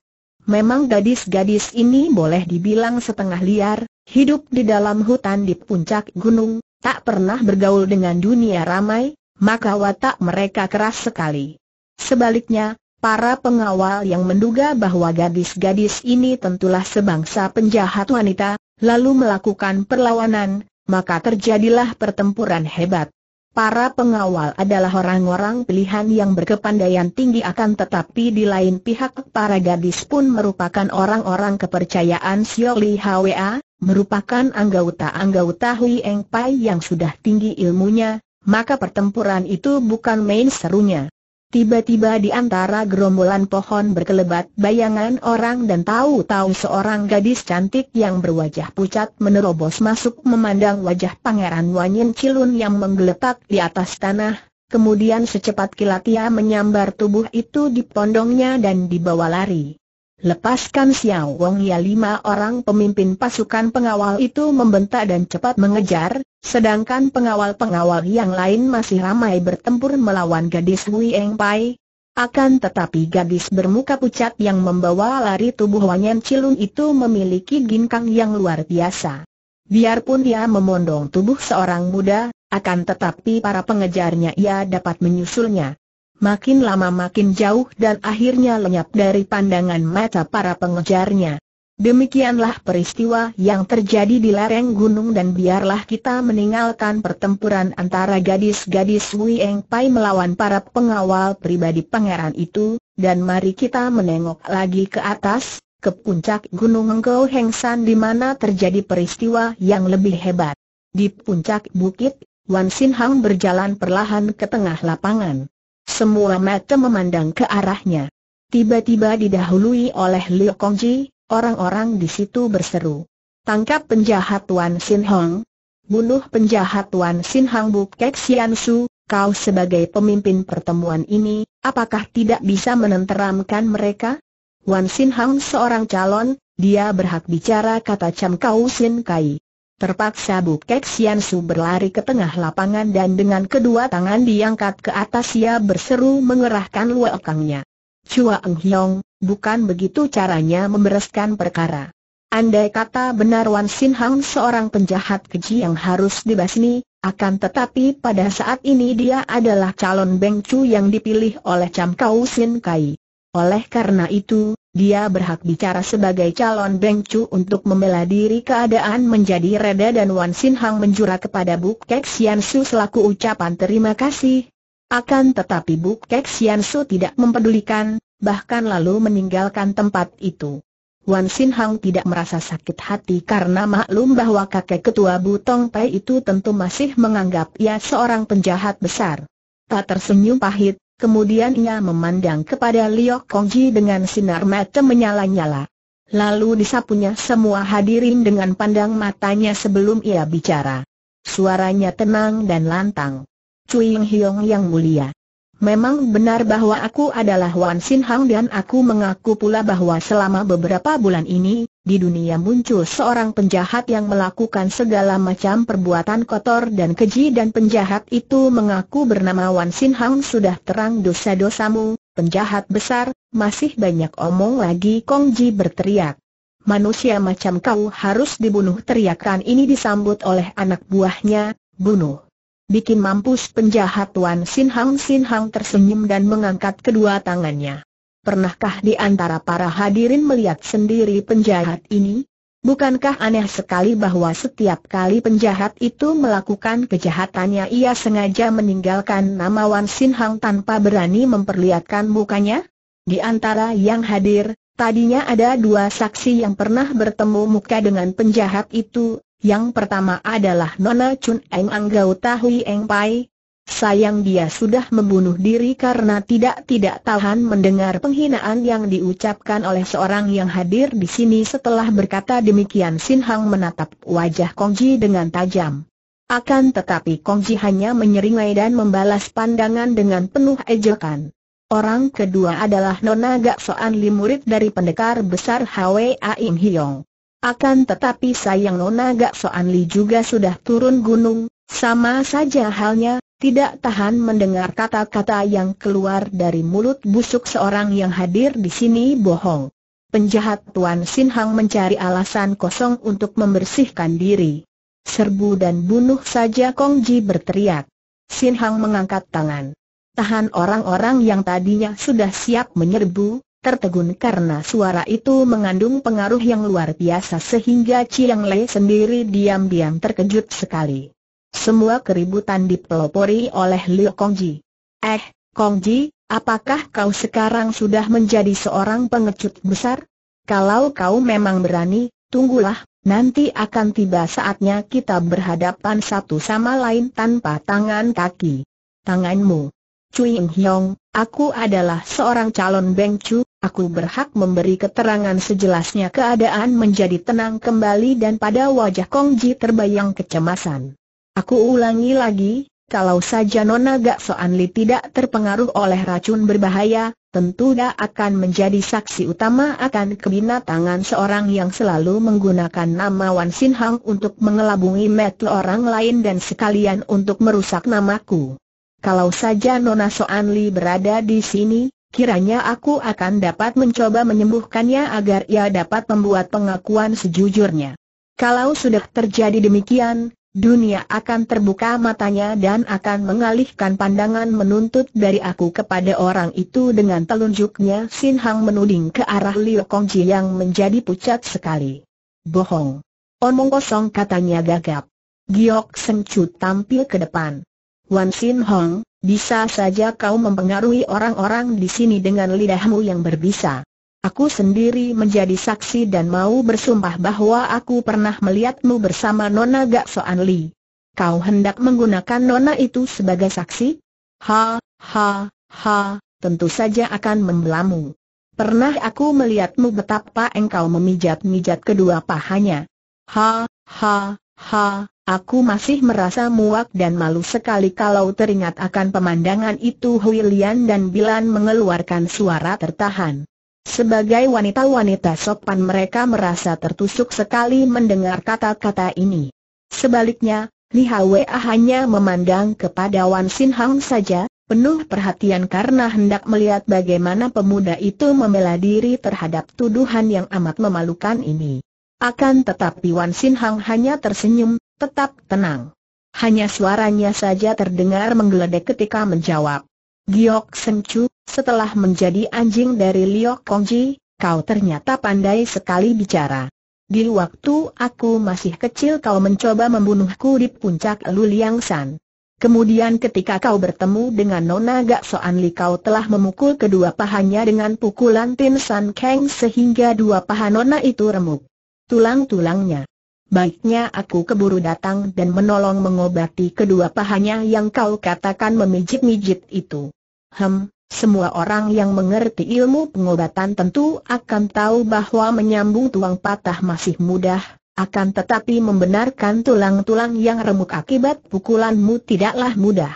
Speaker 1: Memang gadis-gadis ini boleh dibilang setengah liar, Hidup di dalam hutan di puncak gunung, tak pernah bergaul dengan dunia ramai, maka watak mereka keras sekali. Sebaliknya, para pengawal yang menduga bahwa gadis-gadis ini tentulah sebangsa penjahat wanita, lalu melakukan perlawanan, maka terjadilah pertempuran hebat. Para pengawal adalah orang-orang pilihan yang berkepandaian tinggi akan tetapi di lain pihak para gadis pun merupakan orang-orang kepercayaan Sioli Hwa merupakan anggota-anggota Hui Eng Pai yang sudah tinggi ilmunya, maka pertempuran itu bukan main serunya. Tiba-tiba di antara gerombolan pohon berkelebat bayangan orang dan tahu-tahu seorang gadis cantik yang berwajah pucat menerobos masuk memandang wajah pangeran Wanyin Cilun yang menggeletak di atas tanah, kemudian secepat kilat ia menyambar tubuh itu di pondongnya dan dibawa lari. Lepaskan Xiao Wong Ya lima orang pemimpin pasukan pengawal itu membentak dan cepat mengejar, sedangkan pengawal-pengawal yang lain masih ramai bertempur melawan gadis Wei Eng Pai. Akan tetapi gadis bermuka pucat yang membawa lari tubuh Wanyan Cilun itu memiliki ginkang yang luar biasa. Biarpun dia memondong tubuh seorang muda, akan tetapi para pengejarnya ia dapat menyusulnya makin lama makin jauh dan akhirnya lenyap dari pandangan mata para pengejarnya. Demikianlah peristiwa yang terjadi di lereng gunung dan biarlah kita meninggalkan pertempuran antara gadis-gadis Wieng Pai melawan para pengawal pribadi pangeran itu, dan mari kita menengok lagi ke atas, ke puncak Gunung Engkau San di mana terjadi peristiwa yang lebih hebat. Di puncak bukit, Wan Sin Hang berjalan perlahan ke tengah lapangan. Semua mata memandang ke arahnya. Tiba-tiba didahului oleh Liu Kongji, orang-orang di situ berseru. Tangkap penjahat Tuan Sin Hong. Bunuh penjahat Tuan Sin Hong Kek Sian Su, kau sebagai pemimpin pertemuan ini, apakah tidak bisa menenteramkan mereka? Wan Sin Hong seorang calon, dia berhak bicara kata Cham Kau Sin Kai. Terpaksa Bukek Sian Su berlari ke tengah lapangan dan dengan kedua tangan diangkat ke atas ia berseru mengerahkan luakangnya. Chua Eng Hiong, bukan begitu caranya membereskan perkara. Andai kata benar Wan Sin Hang seorang penjahat keji yang harus dibasmi, akan tetapi pada saat ini dia adalah calon Beng Chu yang dipilih oleh Cham Kau Sin Kai. Oleh karena itu, dia berhak bicara sebagai calon Beng Chu untuk membela diri keadaan menjadi reda dan Wan Sin Hang menjura kepada Buk Kek Sian Su selaku ucapan terima kasih. Akan tetapi Buk Kek Sian Su tidak mempedulikan, bahkan lalu meninggalkan tempat itu. Wan Sin Hang tidak merasa sakit hati karena maklum bahwa kakek ketua Butong Pai itu tentu masih menganggap ia seorang penjahat besar. Tak tersenyum pahit, Kemudian ia memandang kepada Liok Kongji dengan sinar mata menyala-nyala. Lalu disapunya semua hadirin dengan pandang matanya sebelum ia bicara. Suaranya tenang dan lantang. Cui Hyong yang mulia. Memang benar bahwa aku adalah Wan Sin Hang dan aku mengaku pula bahwa selama beberapa bulan ini, di dunia muncul seorang penjahat yang melakukan segala macam perbuatan kotor dan keji dan penjahat itu mengaku bernama Wan Sin Hang sudah terang dosa-dosamu, penjahat besar, masih banyak omong lagi Kong Ji berteriak. Manusia macam kau harus dibunuh teriakan ini disambut oleh anak buahnya, bunuh. Bikin mampus penjahat Wan Sin Hang Sin Hang tersenyum dan mengangkat kedua tangannya. Pernahkah di antara para hadirin melihat sendiri penjahat ini? Bukankah aneh sekali bahwa setiap kali penjahat itu melakukan kejahatannya ia sengaja meninggalkan nama Wan Sin Hang tanpa berani memperlihatkan mukanya? Di antara yang hadir, tadinya ada dua saksi yang pernah bertemu muka dengan penjahat itu, yang pertama adalah Nona Chun Eng Anggau Tahui Eng Pai, Sayang dia sudah membunuh diri karena tidak-tidak tahan mendengar penghinaan yang diucapkan oleh seorang yang hadir di sini setelah berkata demikian Sin Hang menatap wajah Kongji dengan tajam. Akan tetapi Kongji hanya menyeringai dan membalas pandangan dengan penuh ejekan. Orang kedua adalah Nona Gak Soan Li murid dari pendekar besar Hwa Im Hiong. Akan tetapi sayang Nona Gak Soan Li juga sudah turun gunung, sama saja halnya, tidak tahan mendengar kata-kata yang keluar dari mulut busuk seorang yang hadir di sini bohong. Penjahat Tuan Sin Hang mencari alasan kosong untuk membersihkan diri. Serbu dan bunuh saja Kong Ji berteriak. Sin Hang mengangkat tangan. Tahan orang-orang yang tadinya sudah siap menyerbu, tertegun karena suara itu mengandung pengaruh yang luar biasa sehingga Chiang Lei sendiri diam-diam terkejut sekali. Semua keributan dipelopori oleh Liu Kongji. Eh, Kongji, apakah kau sekarang sudah menjadi seorang pengecut besar? Kalau kau memang berani, tunggulah, nanti akan tiba saatnya kita berhadapan satu sama lain tanpa tangan kaki. Tanganmu. Cui Ying Hiong, aku adalah seorang calon Beng Chu, aku berhak memberi keterangan sejelasnya keadaan menjadi tenang kembali dan pada wajah Kongji terbayang kecemasan. Aku ulangi lagi, kalau saja Nona Gak Soan Li tidak terpengaruh oleh racun berbahaya, tentu dia akan menjadi saksi utama akan kebinatangan seorang yang selalu menggunakan nama Wan Sin Hang untuk mengelabungi metu orang lain dan sekalian untuk merusak namaku. Kalau saja Nona Soan Li berada di sini, kiranya aku akan dapat mencoba menyembuhkannya agar ia dapat membuat pengakuan sejujurnya. Kalau sudah terjadi demikian, dunia akan terbuka matanya dan akan mengalihkan pandangan menuntut dari aku kepada orang itu dengan telunjuknya Sin Hang menuding ke arah Liu Kongji yang menjadi pucat sekali. Bohong. Omong kosong katanya gagap. Giok Sengcu tampil ke depan. Wan Sin Hong, bisa saja kau mempengaruhi orang-orang di sini dengan lidahmu yang berbisa. Aku sendiri menjadi saksi dan mau bersumpah bahwa aku pernah melihatmu bersama Nona Gak Soan Li. Kau hendak menggunakan Nona itu sebagai saksi? Ha, ha, ha, tentu saja akan membelamu. Pernah aku melihatmu betapa engkau memijat-mijat kedua pahanya. Ha, ha, ha, aku masih merasa muak dan malu sekali kalau teringat akan pemandangan itu Hui dan Bilan mengeluarkan suara tertahan. Sebagai wanita-wanita sopan mereka merasa tertusuk sekali mendengar kata-kata ini. Sebaliknya, Li Hwa hanya memandang kepada Wan Sin Hang saja, penuh perhatian karena hendak melihat bagaimana pemuda itu membela diri terhadap tuduhan yang amat memalukan ini. Akan tetapi Wan Sin Hang hanya tersenyum, tetap tenang. Hanya suaranya saja terdengar menggeledek ketika menjawab. Giok Sencu, setelah menjadi anjing dari Liok Kongji, kau ternyata pandai sekali bicara. Di waktu aku masih kecil kau mencoba membunuhku di puncak Luliang San. Kemudian ketika kau bertemu dengan Nona Gak Soan Li kau telah memukul kedua pahanya dengan pukulan Tin San Kang sehingga dua paha Nona itu remuk. Tulang-tulangnya. Baiknya aku keburu datang dan menolong mengobati kedua pahanya yang kau katakan memijit-mijit itu. Hem, semua orang yang mengerti ilmu pengobatan tentu akan tahu bahwa menyambung tulang patah masih mudah, akan tetapi membenarkan tulang-tulang yang remuk akibat pukulanmu tidaklah mudah.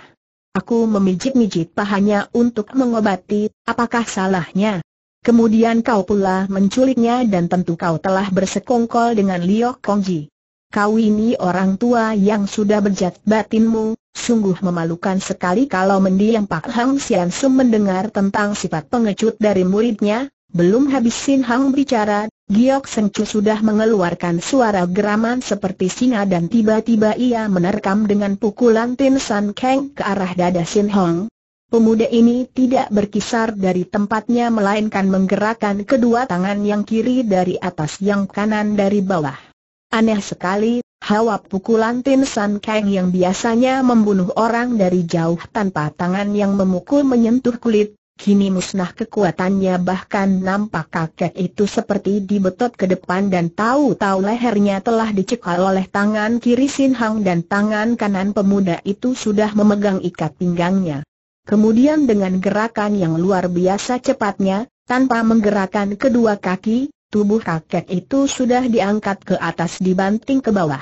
Speaker 1: Aku memijit-mijit pahanya untuk mengobati, apakah salahnya? Kemudian kau pula menculiknya dan tentu kau telah bersekongkol dengan Liok Kongji kau ini orang tua yang sudah bejat batinmu, sungguh memalukan sekali kalau mendiang Pak Hang Sian Sum mendengar tentang sifat pengecut dari muridnya, belum habis Sin Hang bicara, Giok Seng Chu sudah mengeluarkan suara geraman seperti singa dan tiba-tiba ia menerkam dengan pukulan Tin San Kang ke arah dada Sin Hang. Pemuda ini tidak berkisar dari tempatnya melainkan menggerakkan kedua tangan yang kiri dari atas yang kanan dari bawah. Aneh sekali, hawa pukulan Tin San Kang yang biasanya membunuh orang dari jauh tanpa tangan yang memukul menyentuh kulit, kini musnah kekuatannya bahkan nampak kakek itu seperti dibetot ke depan dan tahu-tahu lehernya telah dicekal oleh tangan kiri Sin Hang dan tangan kanan pemuda itu sudah memegang ikat pinggangnya. Kemudian dengan gerakan yang luar biasa cepatnya, tanpa menggerakkan kedua kaki, tubuh kakek itu sudah diangkat ke atas dibanting ke bawah.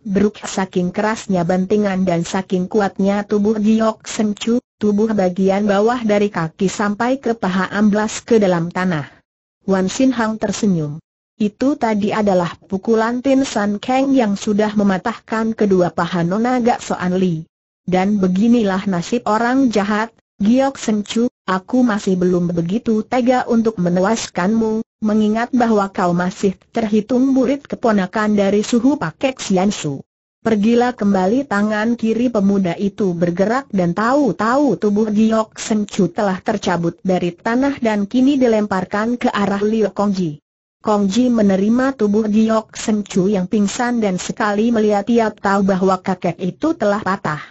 Speaker 1: Beruk saking kerasnya bantingan dan saking kuatnya tubuh Giok Sencu, tubuh bagian bawah dari kaki sampai ke paha amblas ke dalam tanah. Wan Sin Hang tersenyum. Itu tadi adalah pukulan Tin San Kang yang sudah mematahkan kedua paha Nona Gak Soan Li. Dan beginilah nasib orang jahat, Giok Sencu, aku masih belum begitu tega untuk menewaskanmu, mengingat bahwa kau masih terhitung murid keponakan dari suhu Pakek Siansu. Pergilah kembali tangan kiri pemuda itu bergerak dan tahu-tahu tubuh Giok Sencu telah tercabut dari tanah dan kini dilemparkan ke arah Liu Kongji. Kongji menerima tubuh Giok Sencu yang pingsan dan sekali melihat ia tahu bahwa kakek itu telah patah.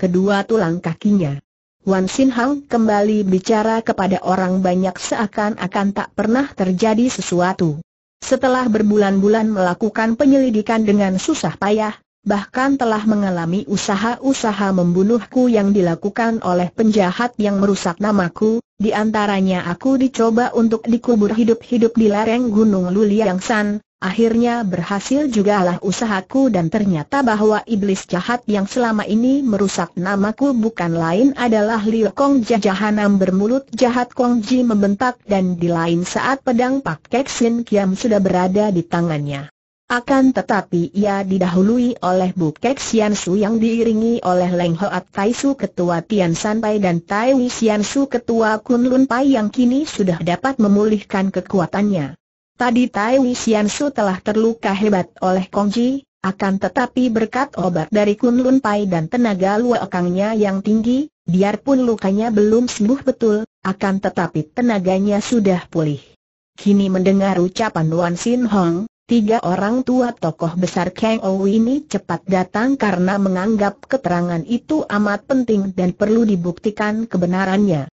Speaker 1: Kedua tulang kakinya Wan Sin Hang kembali bicara kepada orang banyak seakan-akan tak pernah terjadi sesuatu. Setelah berbulan-bulan melakukan penyelidikan dengan susah payah, bahkan telah mengalami usaha-usaha membunuhku yang dilakukan oleh penjahat yang merusak namaku, di antaranya aku dicoba untuk dikubur hidup-hidup di lereng Gunung Luliang San, Akhirnya berhasil juga jugalah usahaku dan ternyata bahwa iblis jahat yang selama ini merusak namaku bukan lain adalah Liu Kong Jahanam bermulut jahat Kong Ji membentak dan di lain saat pedang Pak Kek Sin Kiam sudah berada di tangannya. Akan tetapi ia didahului oleh Bu Kek Sian Su yang diiringi oleh Leng Hoat Tai Su Ketua Tian San Pai dan Tai Wei Sian Su Ketua Kun Lun Pai yang kini sudah dapat memulihkan kekuatannya. Tadi Tai Xian Su telah terluka hebat oleh Kong Ji, akan tetapi berkat obat dari Kun Lun Pai dan tenaga luakangnya yang tinggi, biarpun lukanya belum sembuh betul, akan tetapi tenaganya sudah pulih. Kini mendengar ucapan Wan Sin Hong, tiga orang tua tokoh besar Kang Ou ini cepat datang karena menganggap keterangan itu amat penting dan perlu dibuktikan kebenarannya.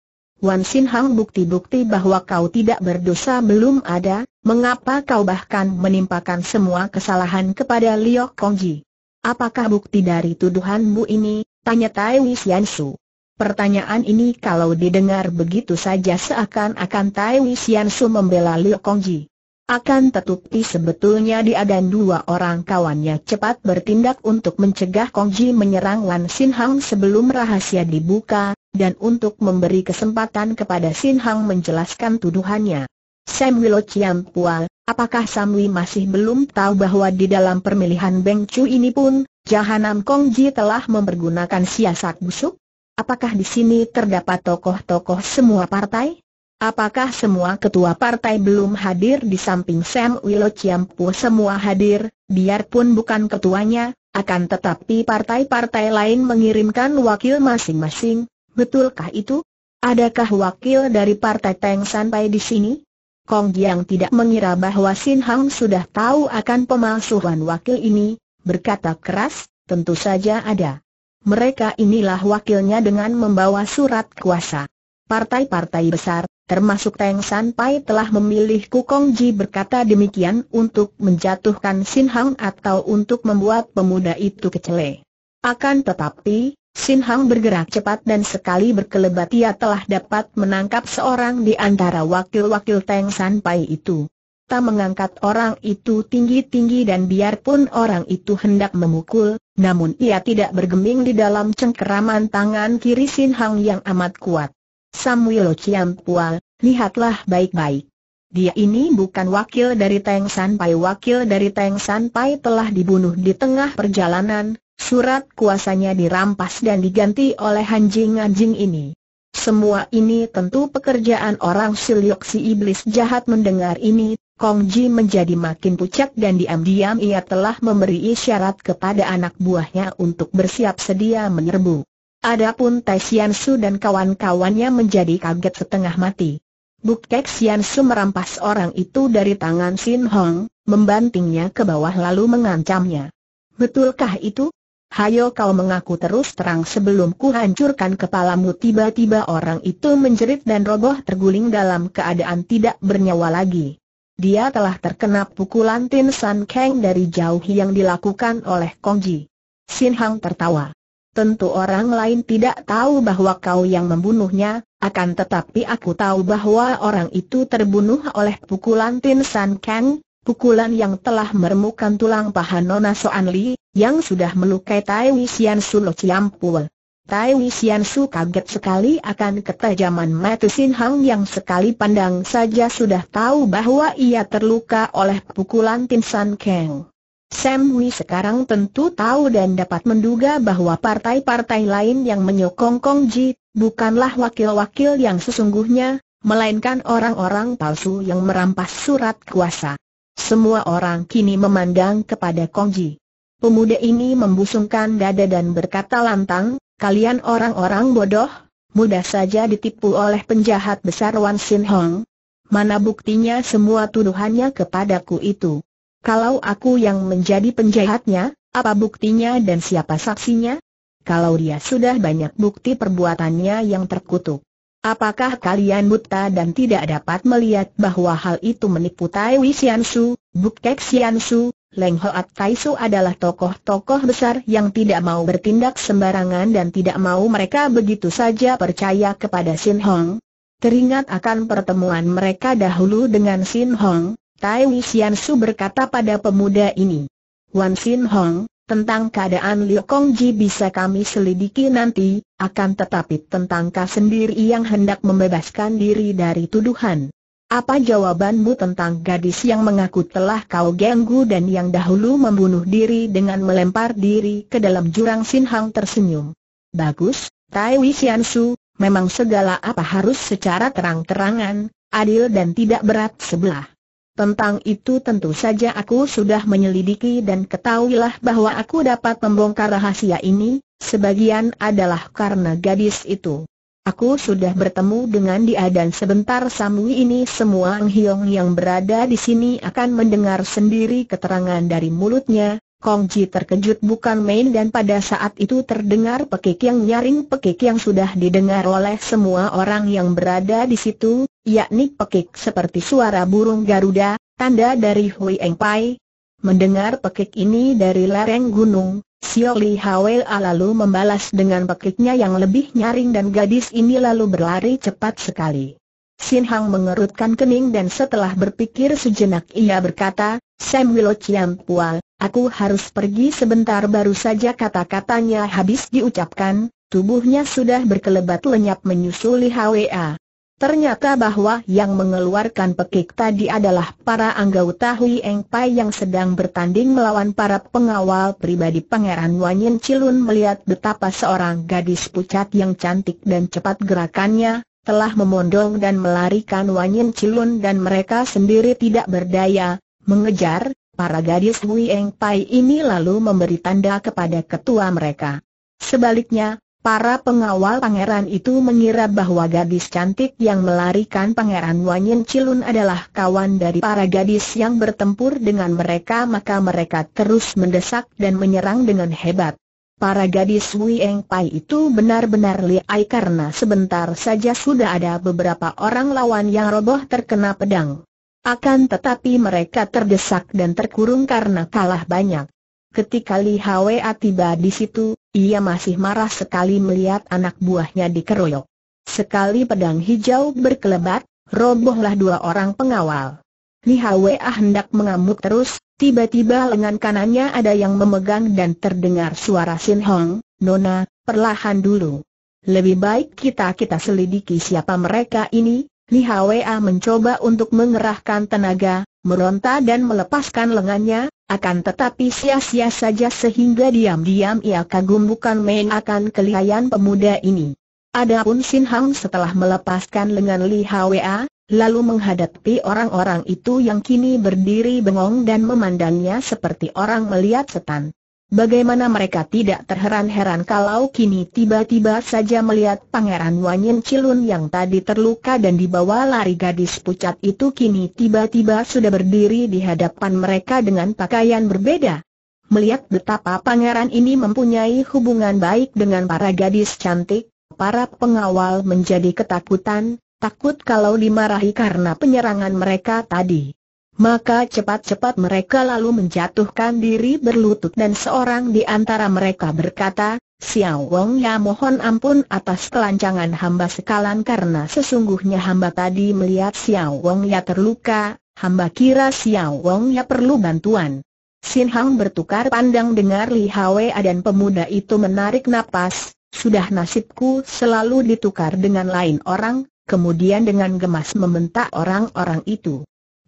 Speaker 1: Wan Sin Hang bukti-bukti bahwa kau tidak berdosa belum ada, mengapa kau bahkan menimpakan semua kesalahan kepada Liok Kongji? Apakah bukti dari tuduhanmu ini? Tanya Tai Su. Pertanyaan ini kalau didengar begitu saja seakan-akan Tai Su membela Liok Kongji. Akan tetapi sebetulnya dia dan dua orang kawannya cepat bertindak untuk mencegah Kong Ji menyerang Lan Sin Hang sebelum rahasia dibuka, dan untuk memberi kesempatan kepada Sin Hang menjelaskan tuduhannya. Sam Wilo Chiam Pual, apakah Wi masih belum tahu bahwa di dalam pemilihan Beng Chu ini pun, Jahanam Kong Ji telah mempergunakan siasat busuk? Apakah di sini terdapat tokoh-tokoh semua partai? Apakah semua ketua partai belum hadir di samping Sam Wilo Chiampu semua hadir, biarpun bukan ketuanya, akan tetapi partai-partai lain mengirimkan wakil masing-masing, betulkah itu? Adakah wakil dari partai Teng sampai di sini? Kong Jiang tidak mengira bahwa Sin Hang sudah tahu akan pemalsuan wakil ini, berkata keras, tentu saja ada. Mereka inilah wakilnya dengan membawa surat kuasa. Partai-partai besar, termasuk Teng San Pai telah memilih Kukong Ji berkata demikian untuk menjatuhkan Sin Hang atau untuk membuat pemuda itu kecele. Akan tetapi, Sin Hang bergerak cepat dan sekali berkelebat ia telah dapat menangkap seorang di antara wakil-wakil Teng San Pai itu. Tak mengangkat orang itu tinggi-tinggi dan biarpun orang itu hendak memukul, namun ia tidak bergeming di dalam cengkeraman tangan kiri Sin Hang yang amat kuat. Samuel Ciampua, lihatlah baik-baik. Dia ini bukan wakil dari Teng San Pai Wakil dari Teng San Pai telah dibunuh di tengah perjalanan, surat kuasanya dirampas dan diganti oleh anjing-anjing ini. Semua ini tentu pekerjaan orang Silyok si iblis jahat mendengar ini, Kong Ji menjadi makin pucat dan diam-diam ia telah memberi isyarat kepada anak buahnya untuk bersiap sedia menyerbu. Adapun Tai Sian Su dan kawan-kawannya menjadi kaget setengah mati. Bukek Sian Su merampas orang itu dari tangan Sin Hong, membantingnya ke bawah lalu mengancamnya. Betulkah itu? Hayo kau mengaku terus terang sebelum ku hancurkan kepalamu Tiba-tiba orang itu menjerit dan roboh terguling dalam keadaan tidak bernyawa lagi Dia telah terkena pukulan Tin San Kang dari jauh yang dilakukan oleh Kong Ji Sin Hang tertawa Tentu orang lain tidak tahu bahwa kau yang membunuhnya, akan tetapi aku tahu bahwa orang itu terbunuh oleh pukulan Tin San Kang, pukulan yang telah meremukkan tulang paha Nona Soan Li, yang sudah melukai Tai Wisian Su Lo Tai Wisian Su kaget sekali akan ketajaman Matu Sin Hang yang sekali pandang saja sudah tahu bahwa ia terluka oleh pukulan Tin San Kang. Sam Hui sekarang tentu tahu dan dapat menduga bahwa partai-partai lain yang menyokong Kong Ji bukanlah wakil-wakil yang sesungguhnya, melainkan orang-orang palsu yang merampas surat kuasa. Semua orang kini memandang kepada Kong Ji. Pemuda ini membusungkan dada dan berkata lantang, kalian orang-orang bodoh, mudah saja ditipu oleh penjahat besar Wan Sin Hong. Mana buktinya semua tuduhannya kepadaku itu? Kalau aku yang menjadi penjahatnya, apa buktinya dan siapa saksinya? Kalau dia sudah banyak bukti perbuatannya yang terkutuk. Apakah kalian buta dan tidak dapat melihat bahwa hal itu menipu Tai Xiansu, Buk Kek Xiansu, Leng Hoat Su adalah tokoh-tokoh besar yang tidak mau bertindak sembarangan dan tidak mau mereka begitu saja percaya kepada Sin Hong. Teringat akan pertemuan mereka dahulu dengan Sin Hong, Tai Wixiansu berkata pada pemuda ini. Wan Sin Hong, tentang keadaan Liu Ji bisa kami selidiki nanti, akan tetapi tentang kau sendiri yang hendak membebaskan diri dari tuduhan. Apa jawabanmu tentang gadis yang mengaku telah kau ganggu dan yang dahulu membunuh diri dengan melempar diri ke dalam jurang Sin Hong tersenyum. Bagus, Tai Wixiansu, memang segala apa harus secara terang-terangan, adil dan tidak berat sebelah. Tentang itu tentu saja aku sudah menyelidiki dan ketahuilah bahwa aku dapat membongkar rahasia ini, sebagian adalah karena gadis itu. Aku sudah bertemu dengan dia dan sebentar Samui ini semua Ang Hiong yang berada di sini akan mendengar sendiri keterangan dari mulutnya, Kong Ji terkejut bukan main dan pada saat itu terdengar pekik yang nyaring pekik yang sudah didengar oleh semua orang yang berada di situ, yakni pekik seperti suara burung Garuda, tanda dari Hui Eng Pai. Mendengar pekik ini dari lereng gunung, Xiao Li Hwei lalu membalas dengan pekiknya yang lebih nyaring dan gadis ini lalu berlari cepat sekali. Sin Hang mengerutkan kening dan setelah berpikir sejenak ia berkata, Sam Wilo Chiam Pual, Aku harus pergi sebentar baru saja kata-katanya habis diucapkan, tubuhnya sudah berkelebat lenyap menyusuli HWA. Ternyata bahwa yang mengeluarkan pekik tadi adalah para anggota Hui Eng Pai yang sedang bertanding melawan para pengawal pribadi Pangeran Wanyin Cilun melihat betapa seorang gadis pucat yang cantik dan cepat gerakannya, telah memondong dan melarikan Wanyin Cilun dan mereka sendiri tidak berdaya, mengejar, Para gadis Hui Eng Pai ini lalu memberi tanda kepada ketua mereka. Sebaliknya, para pengawal pangeran itu mengira bahwa gadis cantik yang melarikan pangeran Wanyin Cilun adalah kawan dari para gadis yang bertempur dengan mereka maka mereka terus mendesak dan menyerang dengan hebat. Para gadis Hui Eng Pai itu benar-benar liai karena sebentar saja sudah ada beberapa orang lawan yang roboh terkena pedang. Akan tetapi mereka terdesak dan terkurung karena kalah banyak. Ketika Li Hwa tiba di situ, ia masih marah sekali melihat anak buahnya dikeroyok. Sekali pedang hijau berkelebat, robohlah dua orang pengawal. Li Hwa hendak mengamuk terus, tiba-tiba lengan kanannya ada yang memegang dan terdengar suara Sin Hong, Nona, perlahan dulu. Lebih baik kita-kita selidiki siapa mereka ini, Li Hwa mencoba untuk mengerahkan tenaga, meronta dan melepaskan lengannya, akan tetapi sia-sia saja sehingga diam-diam ia kagum bukan main akan kelihayan pemuda ini. Adapun Sin Hang setelah melepaskan lengan Li Hwa, lalu menghadapi orang-orang itu yang kini berdiri bengong dan memandangnya seperti orang melihat setan. Bagaimana mereka tidak terheran-heran kalau kini tiba-tiba saja melihat Pangeran Wanyin Cilun yang tadi terluka dan dibawa lari gadis pucat itu kini tiba-tiba sudah berdiri di hadapan mereka dengan pakaian berbeda. Melihat betapa pangeran ini mempunyai hubungan baik dengan para gadis cantik, para pengawal menjadi ketakutan, takut kalau dimarahi karena penyerangan mereka tadi. Maka cepat-cepat mereka lalu menjatuhkan diri berlutut dan seorang di antara mereka berkata, Xiao Wong ya mohon ampun atas kelancangan hamba sekalan karena sesungguhnya hamba tadi melihat Xiao Wong ya terluka, hamba kira Xiao Wong ya perlu bantuan. Xin Hang bertukar pandang dengar Li Hwa dan pemuda itu menarik napas, sudah nasibku selalu ditukar dengan lain orang, kemudian dengan gemas membentak orang-orang itu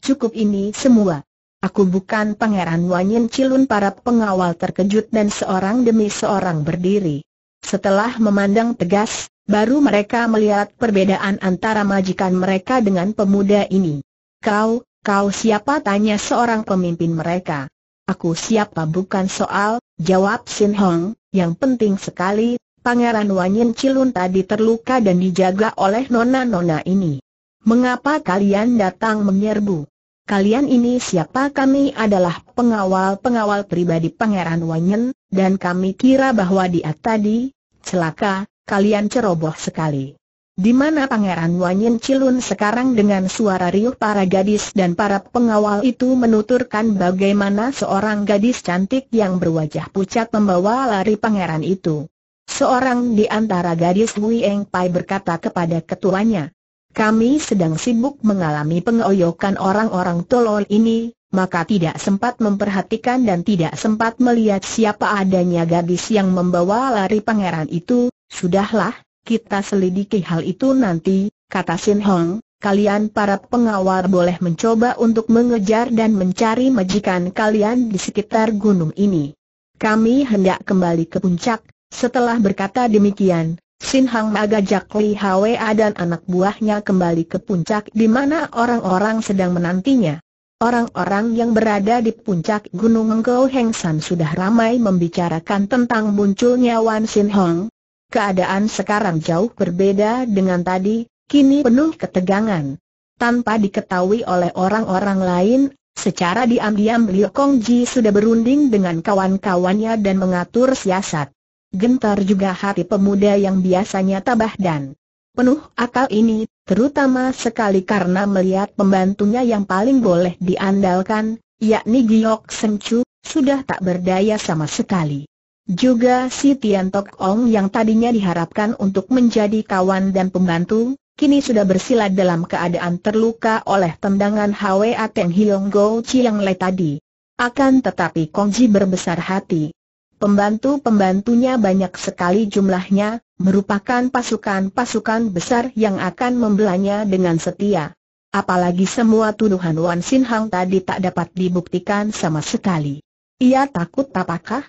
Speaker 1: cukup ini semua. Aku bukan pangeran Wanyin Cilun para pengawal terkejut dan seorang demi seorang berdiri. Setelah memandang tegas, baru mereka melihat perbedaan antara majikan mereka dengan pemuda ini. Kau, kau siapa tanya seorang pemimpin mereka. Aku siapa bukan soal, jawab Sin Hong, yang penting sekali, Pangeran Wanyin Cilun tadi terluka dan dijaga oleh nona-nona ini. Mengapa kalian datang menyerbu? kalian ini siapa kami adalah pengawal-pengawal pribadi Pangeran Wanyen, dan kami kira bahwa dia tadi, celaka, kalian ceroboh sekali. Di mana Pangeran Wanyen Cilun sekarang dengan suara riuh para gadis dan para pengawal itu menuturkan bagaimana seorang gadis cantik yang berwajah pucat membawa lari pangeran itu. Seorang di antara gadis Eng Pai berkata kepada ketuanya, kami sedang sibuk mengalami pengoyokan orang-orang tolol ini, maka tidak sempat memperhatikan dan tidak sempat melihat siapa adanya gadis yang membawa lari pangeran itu. Sudahlah, kita selidiki hal itu nanti, kata Sin Hong. Kalian para pengawal boleh mencoba untuk mengejar dan mencari majikan kalian di sekitar gunung ini. Kami hendak kembali ke puncak. Setelah berkata demikian, Sin Hang mengajak Li Hwa dan anak buahnya kembali ke puncak di mana orang-orang sedang menantinya. Orang-orang yang berada di puncak Gunung Engkau Heng San sudah ramai membicarakan tentang munculnya Wan Sin Hong. Keadaan sekarang jauh berbeda dengan tadi, kini penuh ketegangan. Tanpa diketahui oleh orang-orang lain, secara diam-diam Liu Kong Ji sudah berunding dengan kawan-kawannya dan mengatur siasat gentar juga hati pemuda yang biasanya tabah dan penuh akal ini, terutama sekali karena melihat pembantunya yang paling boleh diandalkan, yakni Giok Sencu, sudah tak berdaya sama sekali. Juga si Tian Tok Ong yang tadinya diharapkan untuk menjadi kawan dan pembantu, kini sudah bersilat dalam keadaan terluka oleh tendangan Hwa Teng Hiong Go Chiang Le tadi. Akan tetapi Kongji berbesar hati, Pembantu-pembantunya banyak sekali jumlahnya, merupakan pasukan-pasukan besar yang akan membelanya dengan setia. Apalagi semua tuduhan Wan Sin Hang tadi tak dapat dibuktikan sama sekali. Ia takut apakah?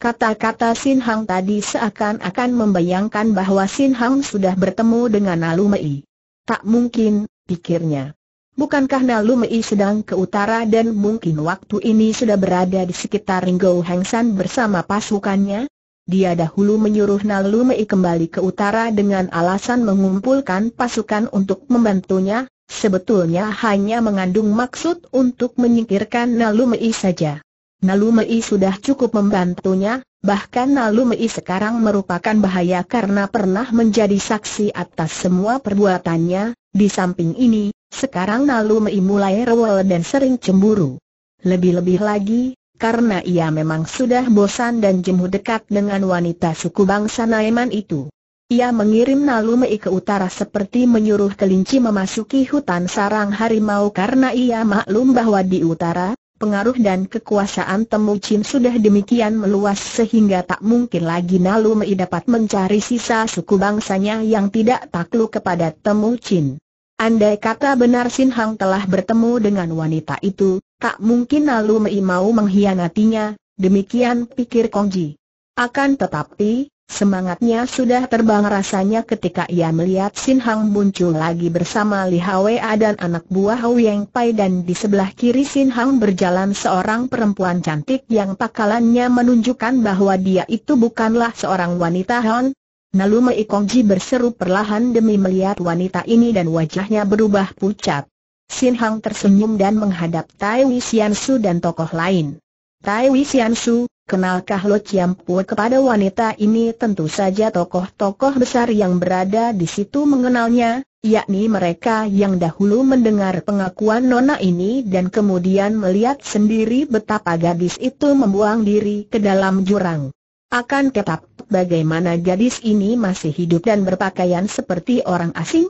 Speaker 1: Kata-kata Sin Hang tadi seakan-akan membayangkan bahwa Sin Hang sudah bertemu dengan Mei. Tak mungkin, pikirnya. Bukankah Nalumei sedang ke utara dan mungkin waktu ini sudah berada di sekitar Ringo Hengsan bersama pasukannya? Dia dahulu menyuruh Nalumei kembali ke utara dengan alasan mengumpulkan pasukan untuk membantunya, sebetulnya hanya mengandung maksud untuk menyingkirkan Nalumei saja. Nalumei sudah cukup membantunya, bahkan Nalumei sekarang merupakan bahaya karena pernah menjadi saksi atas semua perbuatannya, di samping ini, sekarang Nalu Mei mulai rewel dan sering cemburu. Lebih-lebih lagi, karena ia memang sudah bosan dan jemu dekat dengan wanita suku bangsa Naiman itu. Ia mengirim Nalu Mei ke utara seperti menyuruh kelinci memasuki hutan sarang harimau karena ia maklum bahwa di utara, pengaruh dan kekuasaan Temu Chin sudah demikian meluas sehingga tak mungkin lagi Nalu Mei dapat mencari sisa suku bangsanya yang tidak takluk kepada Temu Chin. Andai kata benar Sin Hang telah bertemu dengan wanita itu, tak mungkin Lalu Mei mau mengkhianatinya, demikian pikir Kong Ji. Akan tetapi, semangatnya sudah terbang rasanya ketika ia melihat Sin Hang muncul lagi bersama Li Hwa dan anak buah Yang Pai dan di sebelah kiri Sin Hang berjalan seorang perempuan cantik yang pakalannya menunjukkan bahwa dia itu bukanlah seorang wanita Han, Nalu Meikongji berseru perlahan demi melihat wanita ini dan wajahnya berubah pucat. Sin Hang tersenyum dan menghadap Tai Su dan tokoh lain. Tai Su, kenalkah Lo Chiam Pue kepada wanita ini? Tentu saja tokoh-tokoh besar yang berada di situ mengenalnya, yakni mereka yang dahulu mendengar pengakuan Nona ini dan kemudian melihat sendiri betapa gadis itu membuang diri ke dalam jurang. Akan tetap, bagaimana gadis ini masih hidup dan berpakaian seperti orang asing?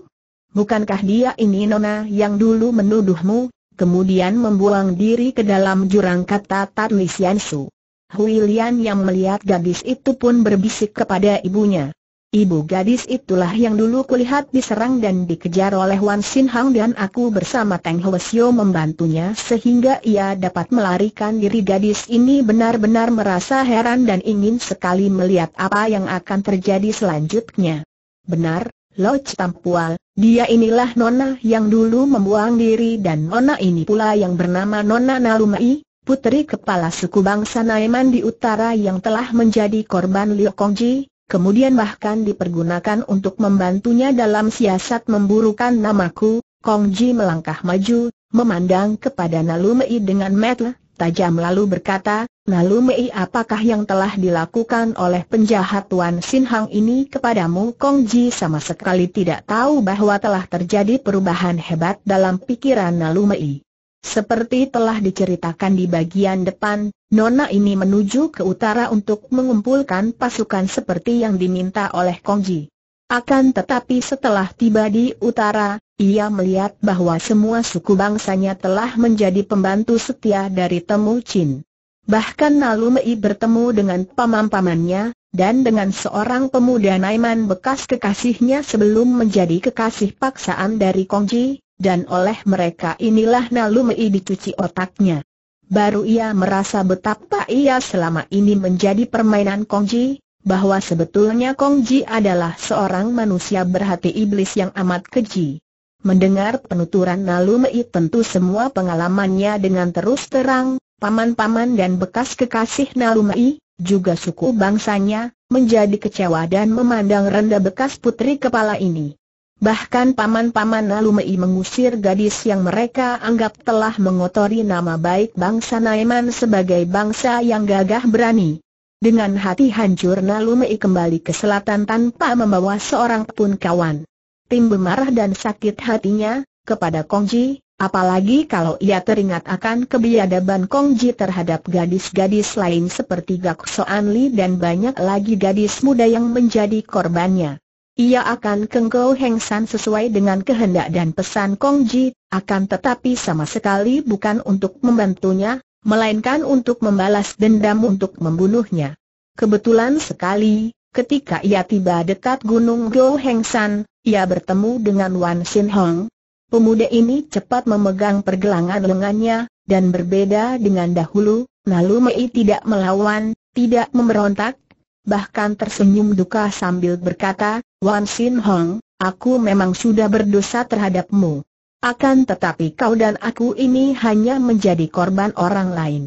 Speaker 1: Bukankah dia ini Nona yang dulu menuduhmu, kemudian membuang diri ke dalam jurang kata Tarlisiansu? Siansu? Huilian yang melihat gadis itu pun berbisik kepada ibunya, Ibu gadis itulah yang dulu kulihat diserang dan dikejar oleh Wan Sin Hang dan aku bersama Teng Hwesyo membantunya sehingga ia dapat melarikan diri gadis ini benar-benar merasa heran dan ingin sekali melihat apa yang akan terjadi selanjutnya. Benar, Loch Tampual, dia inilah Nona yang dulu membuang diri dan Nona ini pula yang bernama Nona Nalumai, putri kepala suku bangsa Naiman di utara yang telah menjadi korban Liu Kongji, kemudian bahkan dipergunakan untuk membantunya dalam siasat memburukan namaku, Kong Ji melangkah maju, memandang kepada Nalumei dengan mata tajam lalu berkata, Nalumei apakah yang telah dilakukan oleh penjahat Tuan Sin Hang ini kepadamu Kong Ji sama sekali tidak tahu bahwa telah terjadi perubahan hebat dalam pikiran Nalumei. Seperti telah diceritakan di bagian depan, Nona ini menuju ke utara untuk mengumpulkan pasukan seperti yang diminta oleh Kongji. Akan tetapi setelah tiba di utara, ia melihat bahwa semua suku bangsanya telah menjadi pembantu setia dari Temu Chin. Bahkan Mei bertemu dengan paman-pamannya, dan dengan seorang pemuda Naiman bekas kekasihnya sebelum menjadi kekasih paksaan dari Kongji, dan oleh mereka inilah Nalu Mei dicuci otaknya. Baru ia merasa betapa ia selama ini menjadi permainan Kongji, bahwa sebetulnya Kongji adalah seorang manusia berhati iblis yang amat keji. Mendengar penuturan Nalu tentu semua pengalamannya dengan terus terang, paman-paman dan bekas kekasih Nalu juga suku bangsanya, menjadi kecewa dan memandang rendah bekas putri kepala ini. Bahkan paman-paman Nalumei mengusir gadis yang mereka anggap telah mengotori nama baik bangsa Naiman sebagai bangsa yang gagah berani. Dengan hati hancur Nalumei kembali ke selatan tanpa membawa seorang pun kawan. Timbul marah dan sakit hatinya, kepada Kongji, apalagi kalau ia teringat akan kebiadaban Kongji terhadap gadis-gadis lain seperti Gak Soan dan banyak lagi gadis muda yang menjadi korbannya ia akan kengkau hengsan sesuai dengan kehendak dan pesan Kong Ji, akan tetapi sama sekali bukan untuk membantunya, melainkan untuk membalas dendam untuk membunuhnya. Kebetulan sekali, ketika ia tiba dekat Gunung Go San, ia bertemu dengan Wan Sin Hong. Pemuda ini cepat memegang pergelangan lengannya, dan berbeda dengan dahulu, Nalu Mei tidak melawan, tidak memberontak, bahkan tersenyum duka sambil berkata, Wan Sin Hong, aku memang sudah berdosa terhadapmu. Akan tetapi kau dan aku ini hanya menjadi korban orang lain.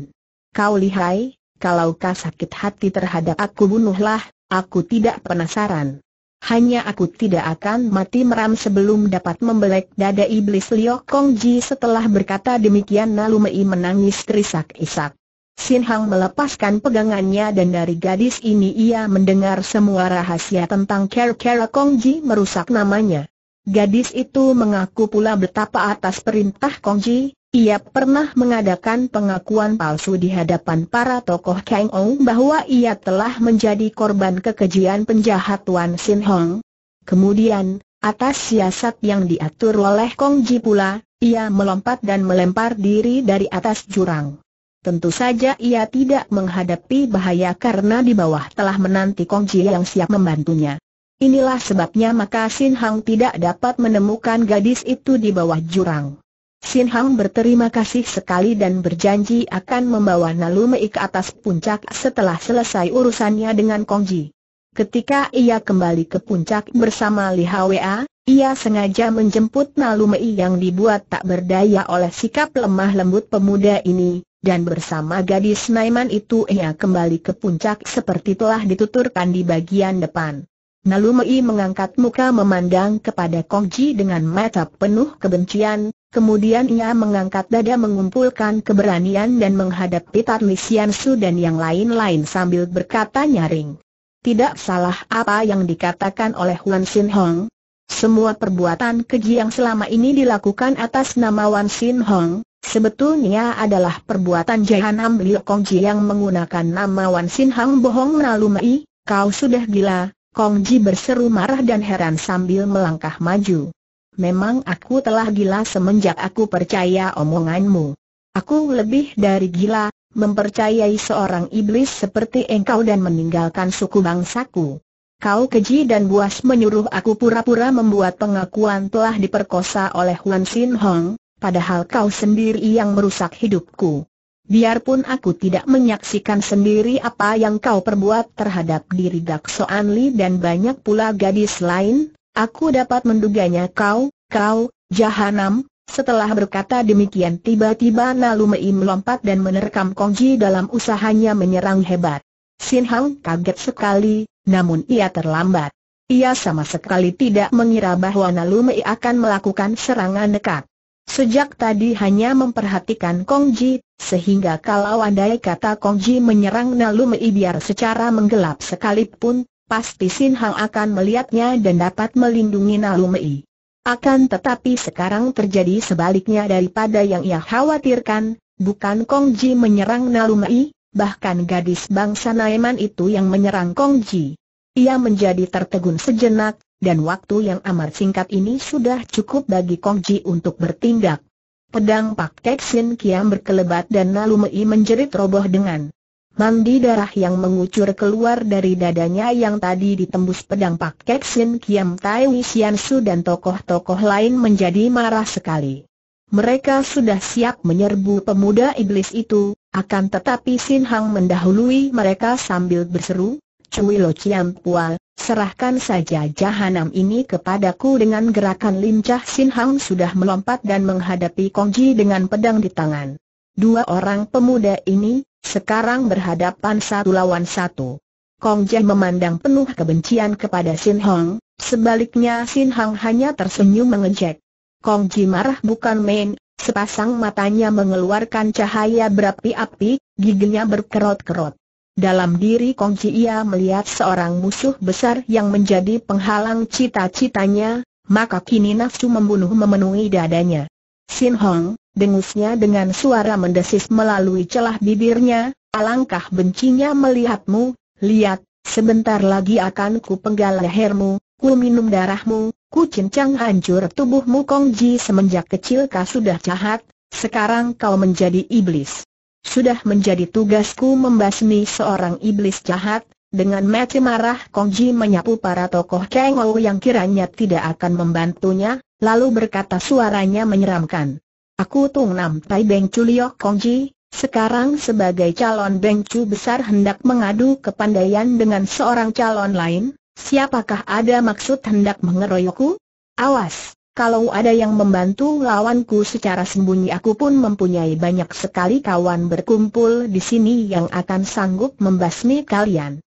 Speaker 1: Kau lihai, kalau kau sakit hati terhadap aku bunuhlah, aku tidak penasaran. Hanya aku tidak akan mati meram sebelum dapat membelek dada iblis Liokong Ji setelah berkata demikian Nalumei menangis terisak-isak. Sin Hang melepaskan pegangannya dan dari gadis ini ia mendengar semua rahasia tentang Ker Kong Kongji merusak namanya. Gadis itu mengaku pula betapa atas perintah Kongji, ia pernah mengadakan pengakuan palsu di hadapan para tokoh Kang Ong bahwa ia telah menjadi korban kekejian penjahat Wan Sin Hong. Kemudian, atas siasat yang diatur oleh Kongji pula, ia melompat dan melempar diri dari atas jurang. Tentu saja ia tidak menghadapi bahaya karena di bawah telah menanti Kongji yang siap membantunya. Inilah sebabnya maka Sin Hang tidak dapat menemukan gadis itu di bawah jurang. Sin Hang berterima kasih sekali dan berjanji akan membawa Nalumei ke atas puncak setelah selesai urusannya dengan Kongji. Ketika ia kembali ke puncak bersama Li Hwa, ia sengaja menjemput Nalumei yang dibuat tak berdaya oleh sikap lemah lembut pemuda ini, dan bersama gadis Naiman itu ia kembali ke puncak seperti telah dituturkan di bagian depan. Nalumei mengangkat muka memandang kepada Kongji dengan mata penuh kebencian, kemudian ia mengangkat dada mengumpulkan keberanian dan menghadapi Tarlis Su dan yang lain-lain sambil berkata nyaring. Tidak salah apa yang dikatakan oleh Wan Sin Hong. Semua perbuatan keji yang selama ini dilakukan atas nama Wan Sin Hong, Sebetulnya adalah perbuatan Jahanam Liu Kongji yang menggunakan nama Wan Sin Hang bohong melalui, kau sudah gila, Kongji berseru marah dan heran sambil melangkah maju. Memang aku telah gila semenjak aku percaya omonganmu. Aku lebih dari gila, mempercayai seorang iblis seperti engkau dan meninggalkan suku bangsaku. Kau keji dan buas menyuruh aku pura-pura membuat pengakuan telah diperkosa oleh Wan Sin Hong, padahal kau sendiri yang merusak hidupku. Biarpun aku tidak menyaksikan sendiri apa yang kau perbuat terhadap diri Dakso Anli dan banyak pula gadis lain, aku dapat menduganya kau, kau, Jahanam, setelah berkata demikian tiba-tiba Nalumei melompat dan menerkam Kongji dalam usahanya menyerang hebat. Sin Hang kaget sekali, namun ia terlambat. Ia sama sekali tidak mengira bahwa Nalumei akan melakukan serangan dekat. Sejak tadi hanya memperhatikan Kong Ji, sehingga kalau andai kata Kong Ji menyerang Nalu Mei biar secara menggelap sekalipun, pasti Sin Hang akan melihatnya dan dapat melindungi Nalu Mei. Akan tetapi sekarang terjadi sebaliknya daripada yang ia khawatirkan, bukan Kong Ji menyerang Nalu Mei, bahkan gadis bangsa Naiman itu yang menyerang Kong Ji. Ia menjadi tertegun sejenak, dan waktu yang amat singkat ini sudah cukup bagi Kong Ji untuk bertindak. Pedang Pak Kek Sin Kiam berkelebat dan lalu Mei menjerit roboh dengan mandi darah yang mengucur keluar dari dadanya yang tadi ditembus pedang Pak Kek Sin Kiam Tai Wisian Su dan tokoh-tokoh lain menjadi marah sekali. Mereka sudah siap menyerbu pemuda iblis itu, akan tetapi Sin Hang mendahului mereka sambil berseru, Cui Lo Chiam Pual, serahkan saja jahanam ini kepadaku dengan gerakan lincah Sin Hang sudah melompat dan menghadapi Kong Ji dengan pedang di tangan. Dua orang pemuda ini, sekarang berhadapan satu lawan satu. Kong Ji memandang penuh kebencian kepada Sin Hong, sebaliknya Sin Hong hanya tersenyum mengejek. Kong Ji marah bukan main, sepasang matanya mengeluarkan cahaya berapi-api, giginya berkerot-kerot. Dalam diri Kong Ji ia melihat seorang musuh besar yang menjadi penghalang cita-citanya, maka kini nafsu membunuh memenuhi dadanya. Sin Hong, dengusnya dengan suara mendesis melalui celah bibirnya, alangkah bencinya melihatmu, lihat, sebentar lagi akan ku penggal lehermu, ku minum darahmu, ku cincang hancur tubuhmu Kong Ji semenjak kecil kau sudah jahat, sekarang kau menjadi iblis. Sudah menjadi tugasku membasmi seorang iblis jahat, dengan mati marah Kong Ji menyapu para tokoh Kang Ou yang kiranya tidak akan membantunya, lalu berkata suaranya menyeramkan. Aku Tung Nam Tai Beng Chulio Kong Ji, sekarang sebagai calon Beng Chu besar hendak mengadu kepandaian dengan seorang calon lain, siapakah ada maksud hendak mengeroyokku? Awas! Kalau ada yang membantu lawanku secara sembunyi aku pun mempunyai banyak sekali kawan berkumpul di sini yang akan sanggup membasmi kalian.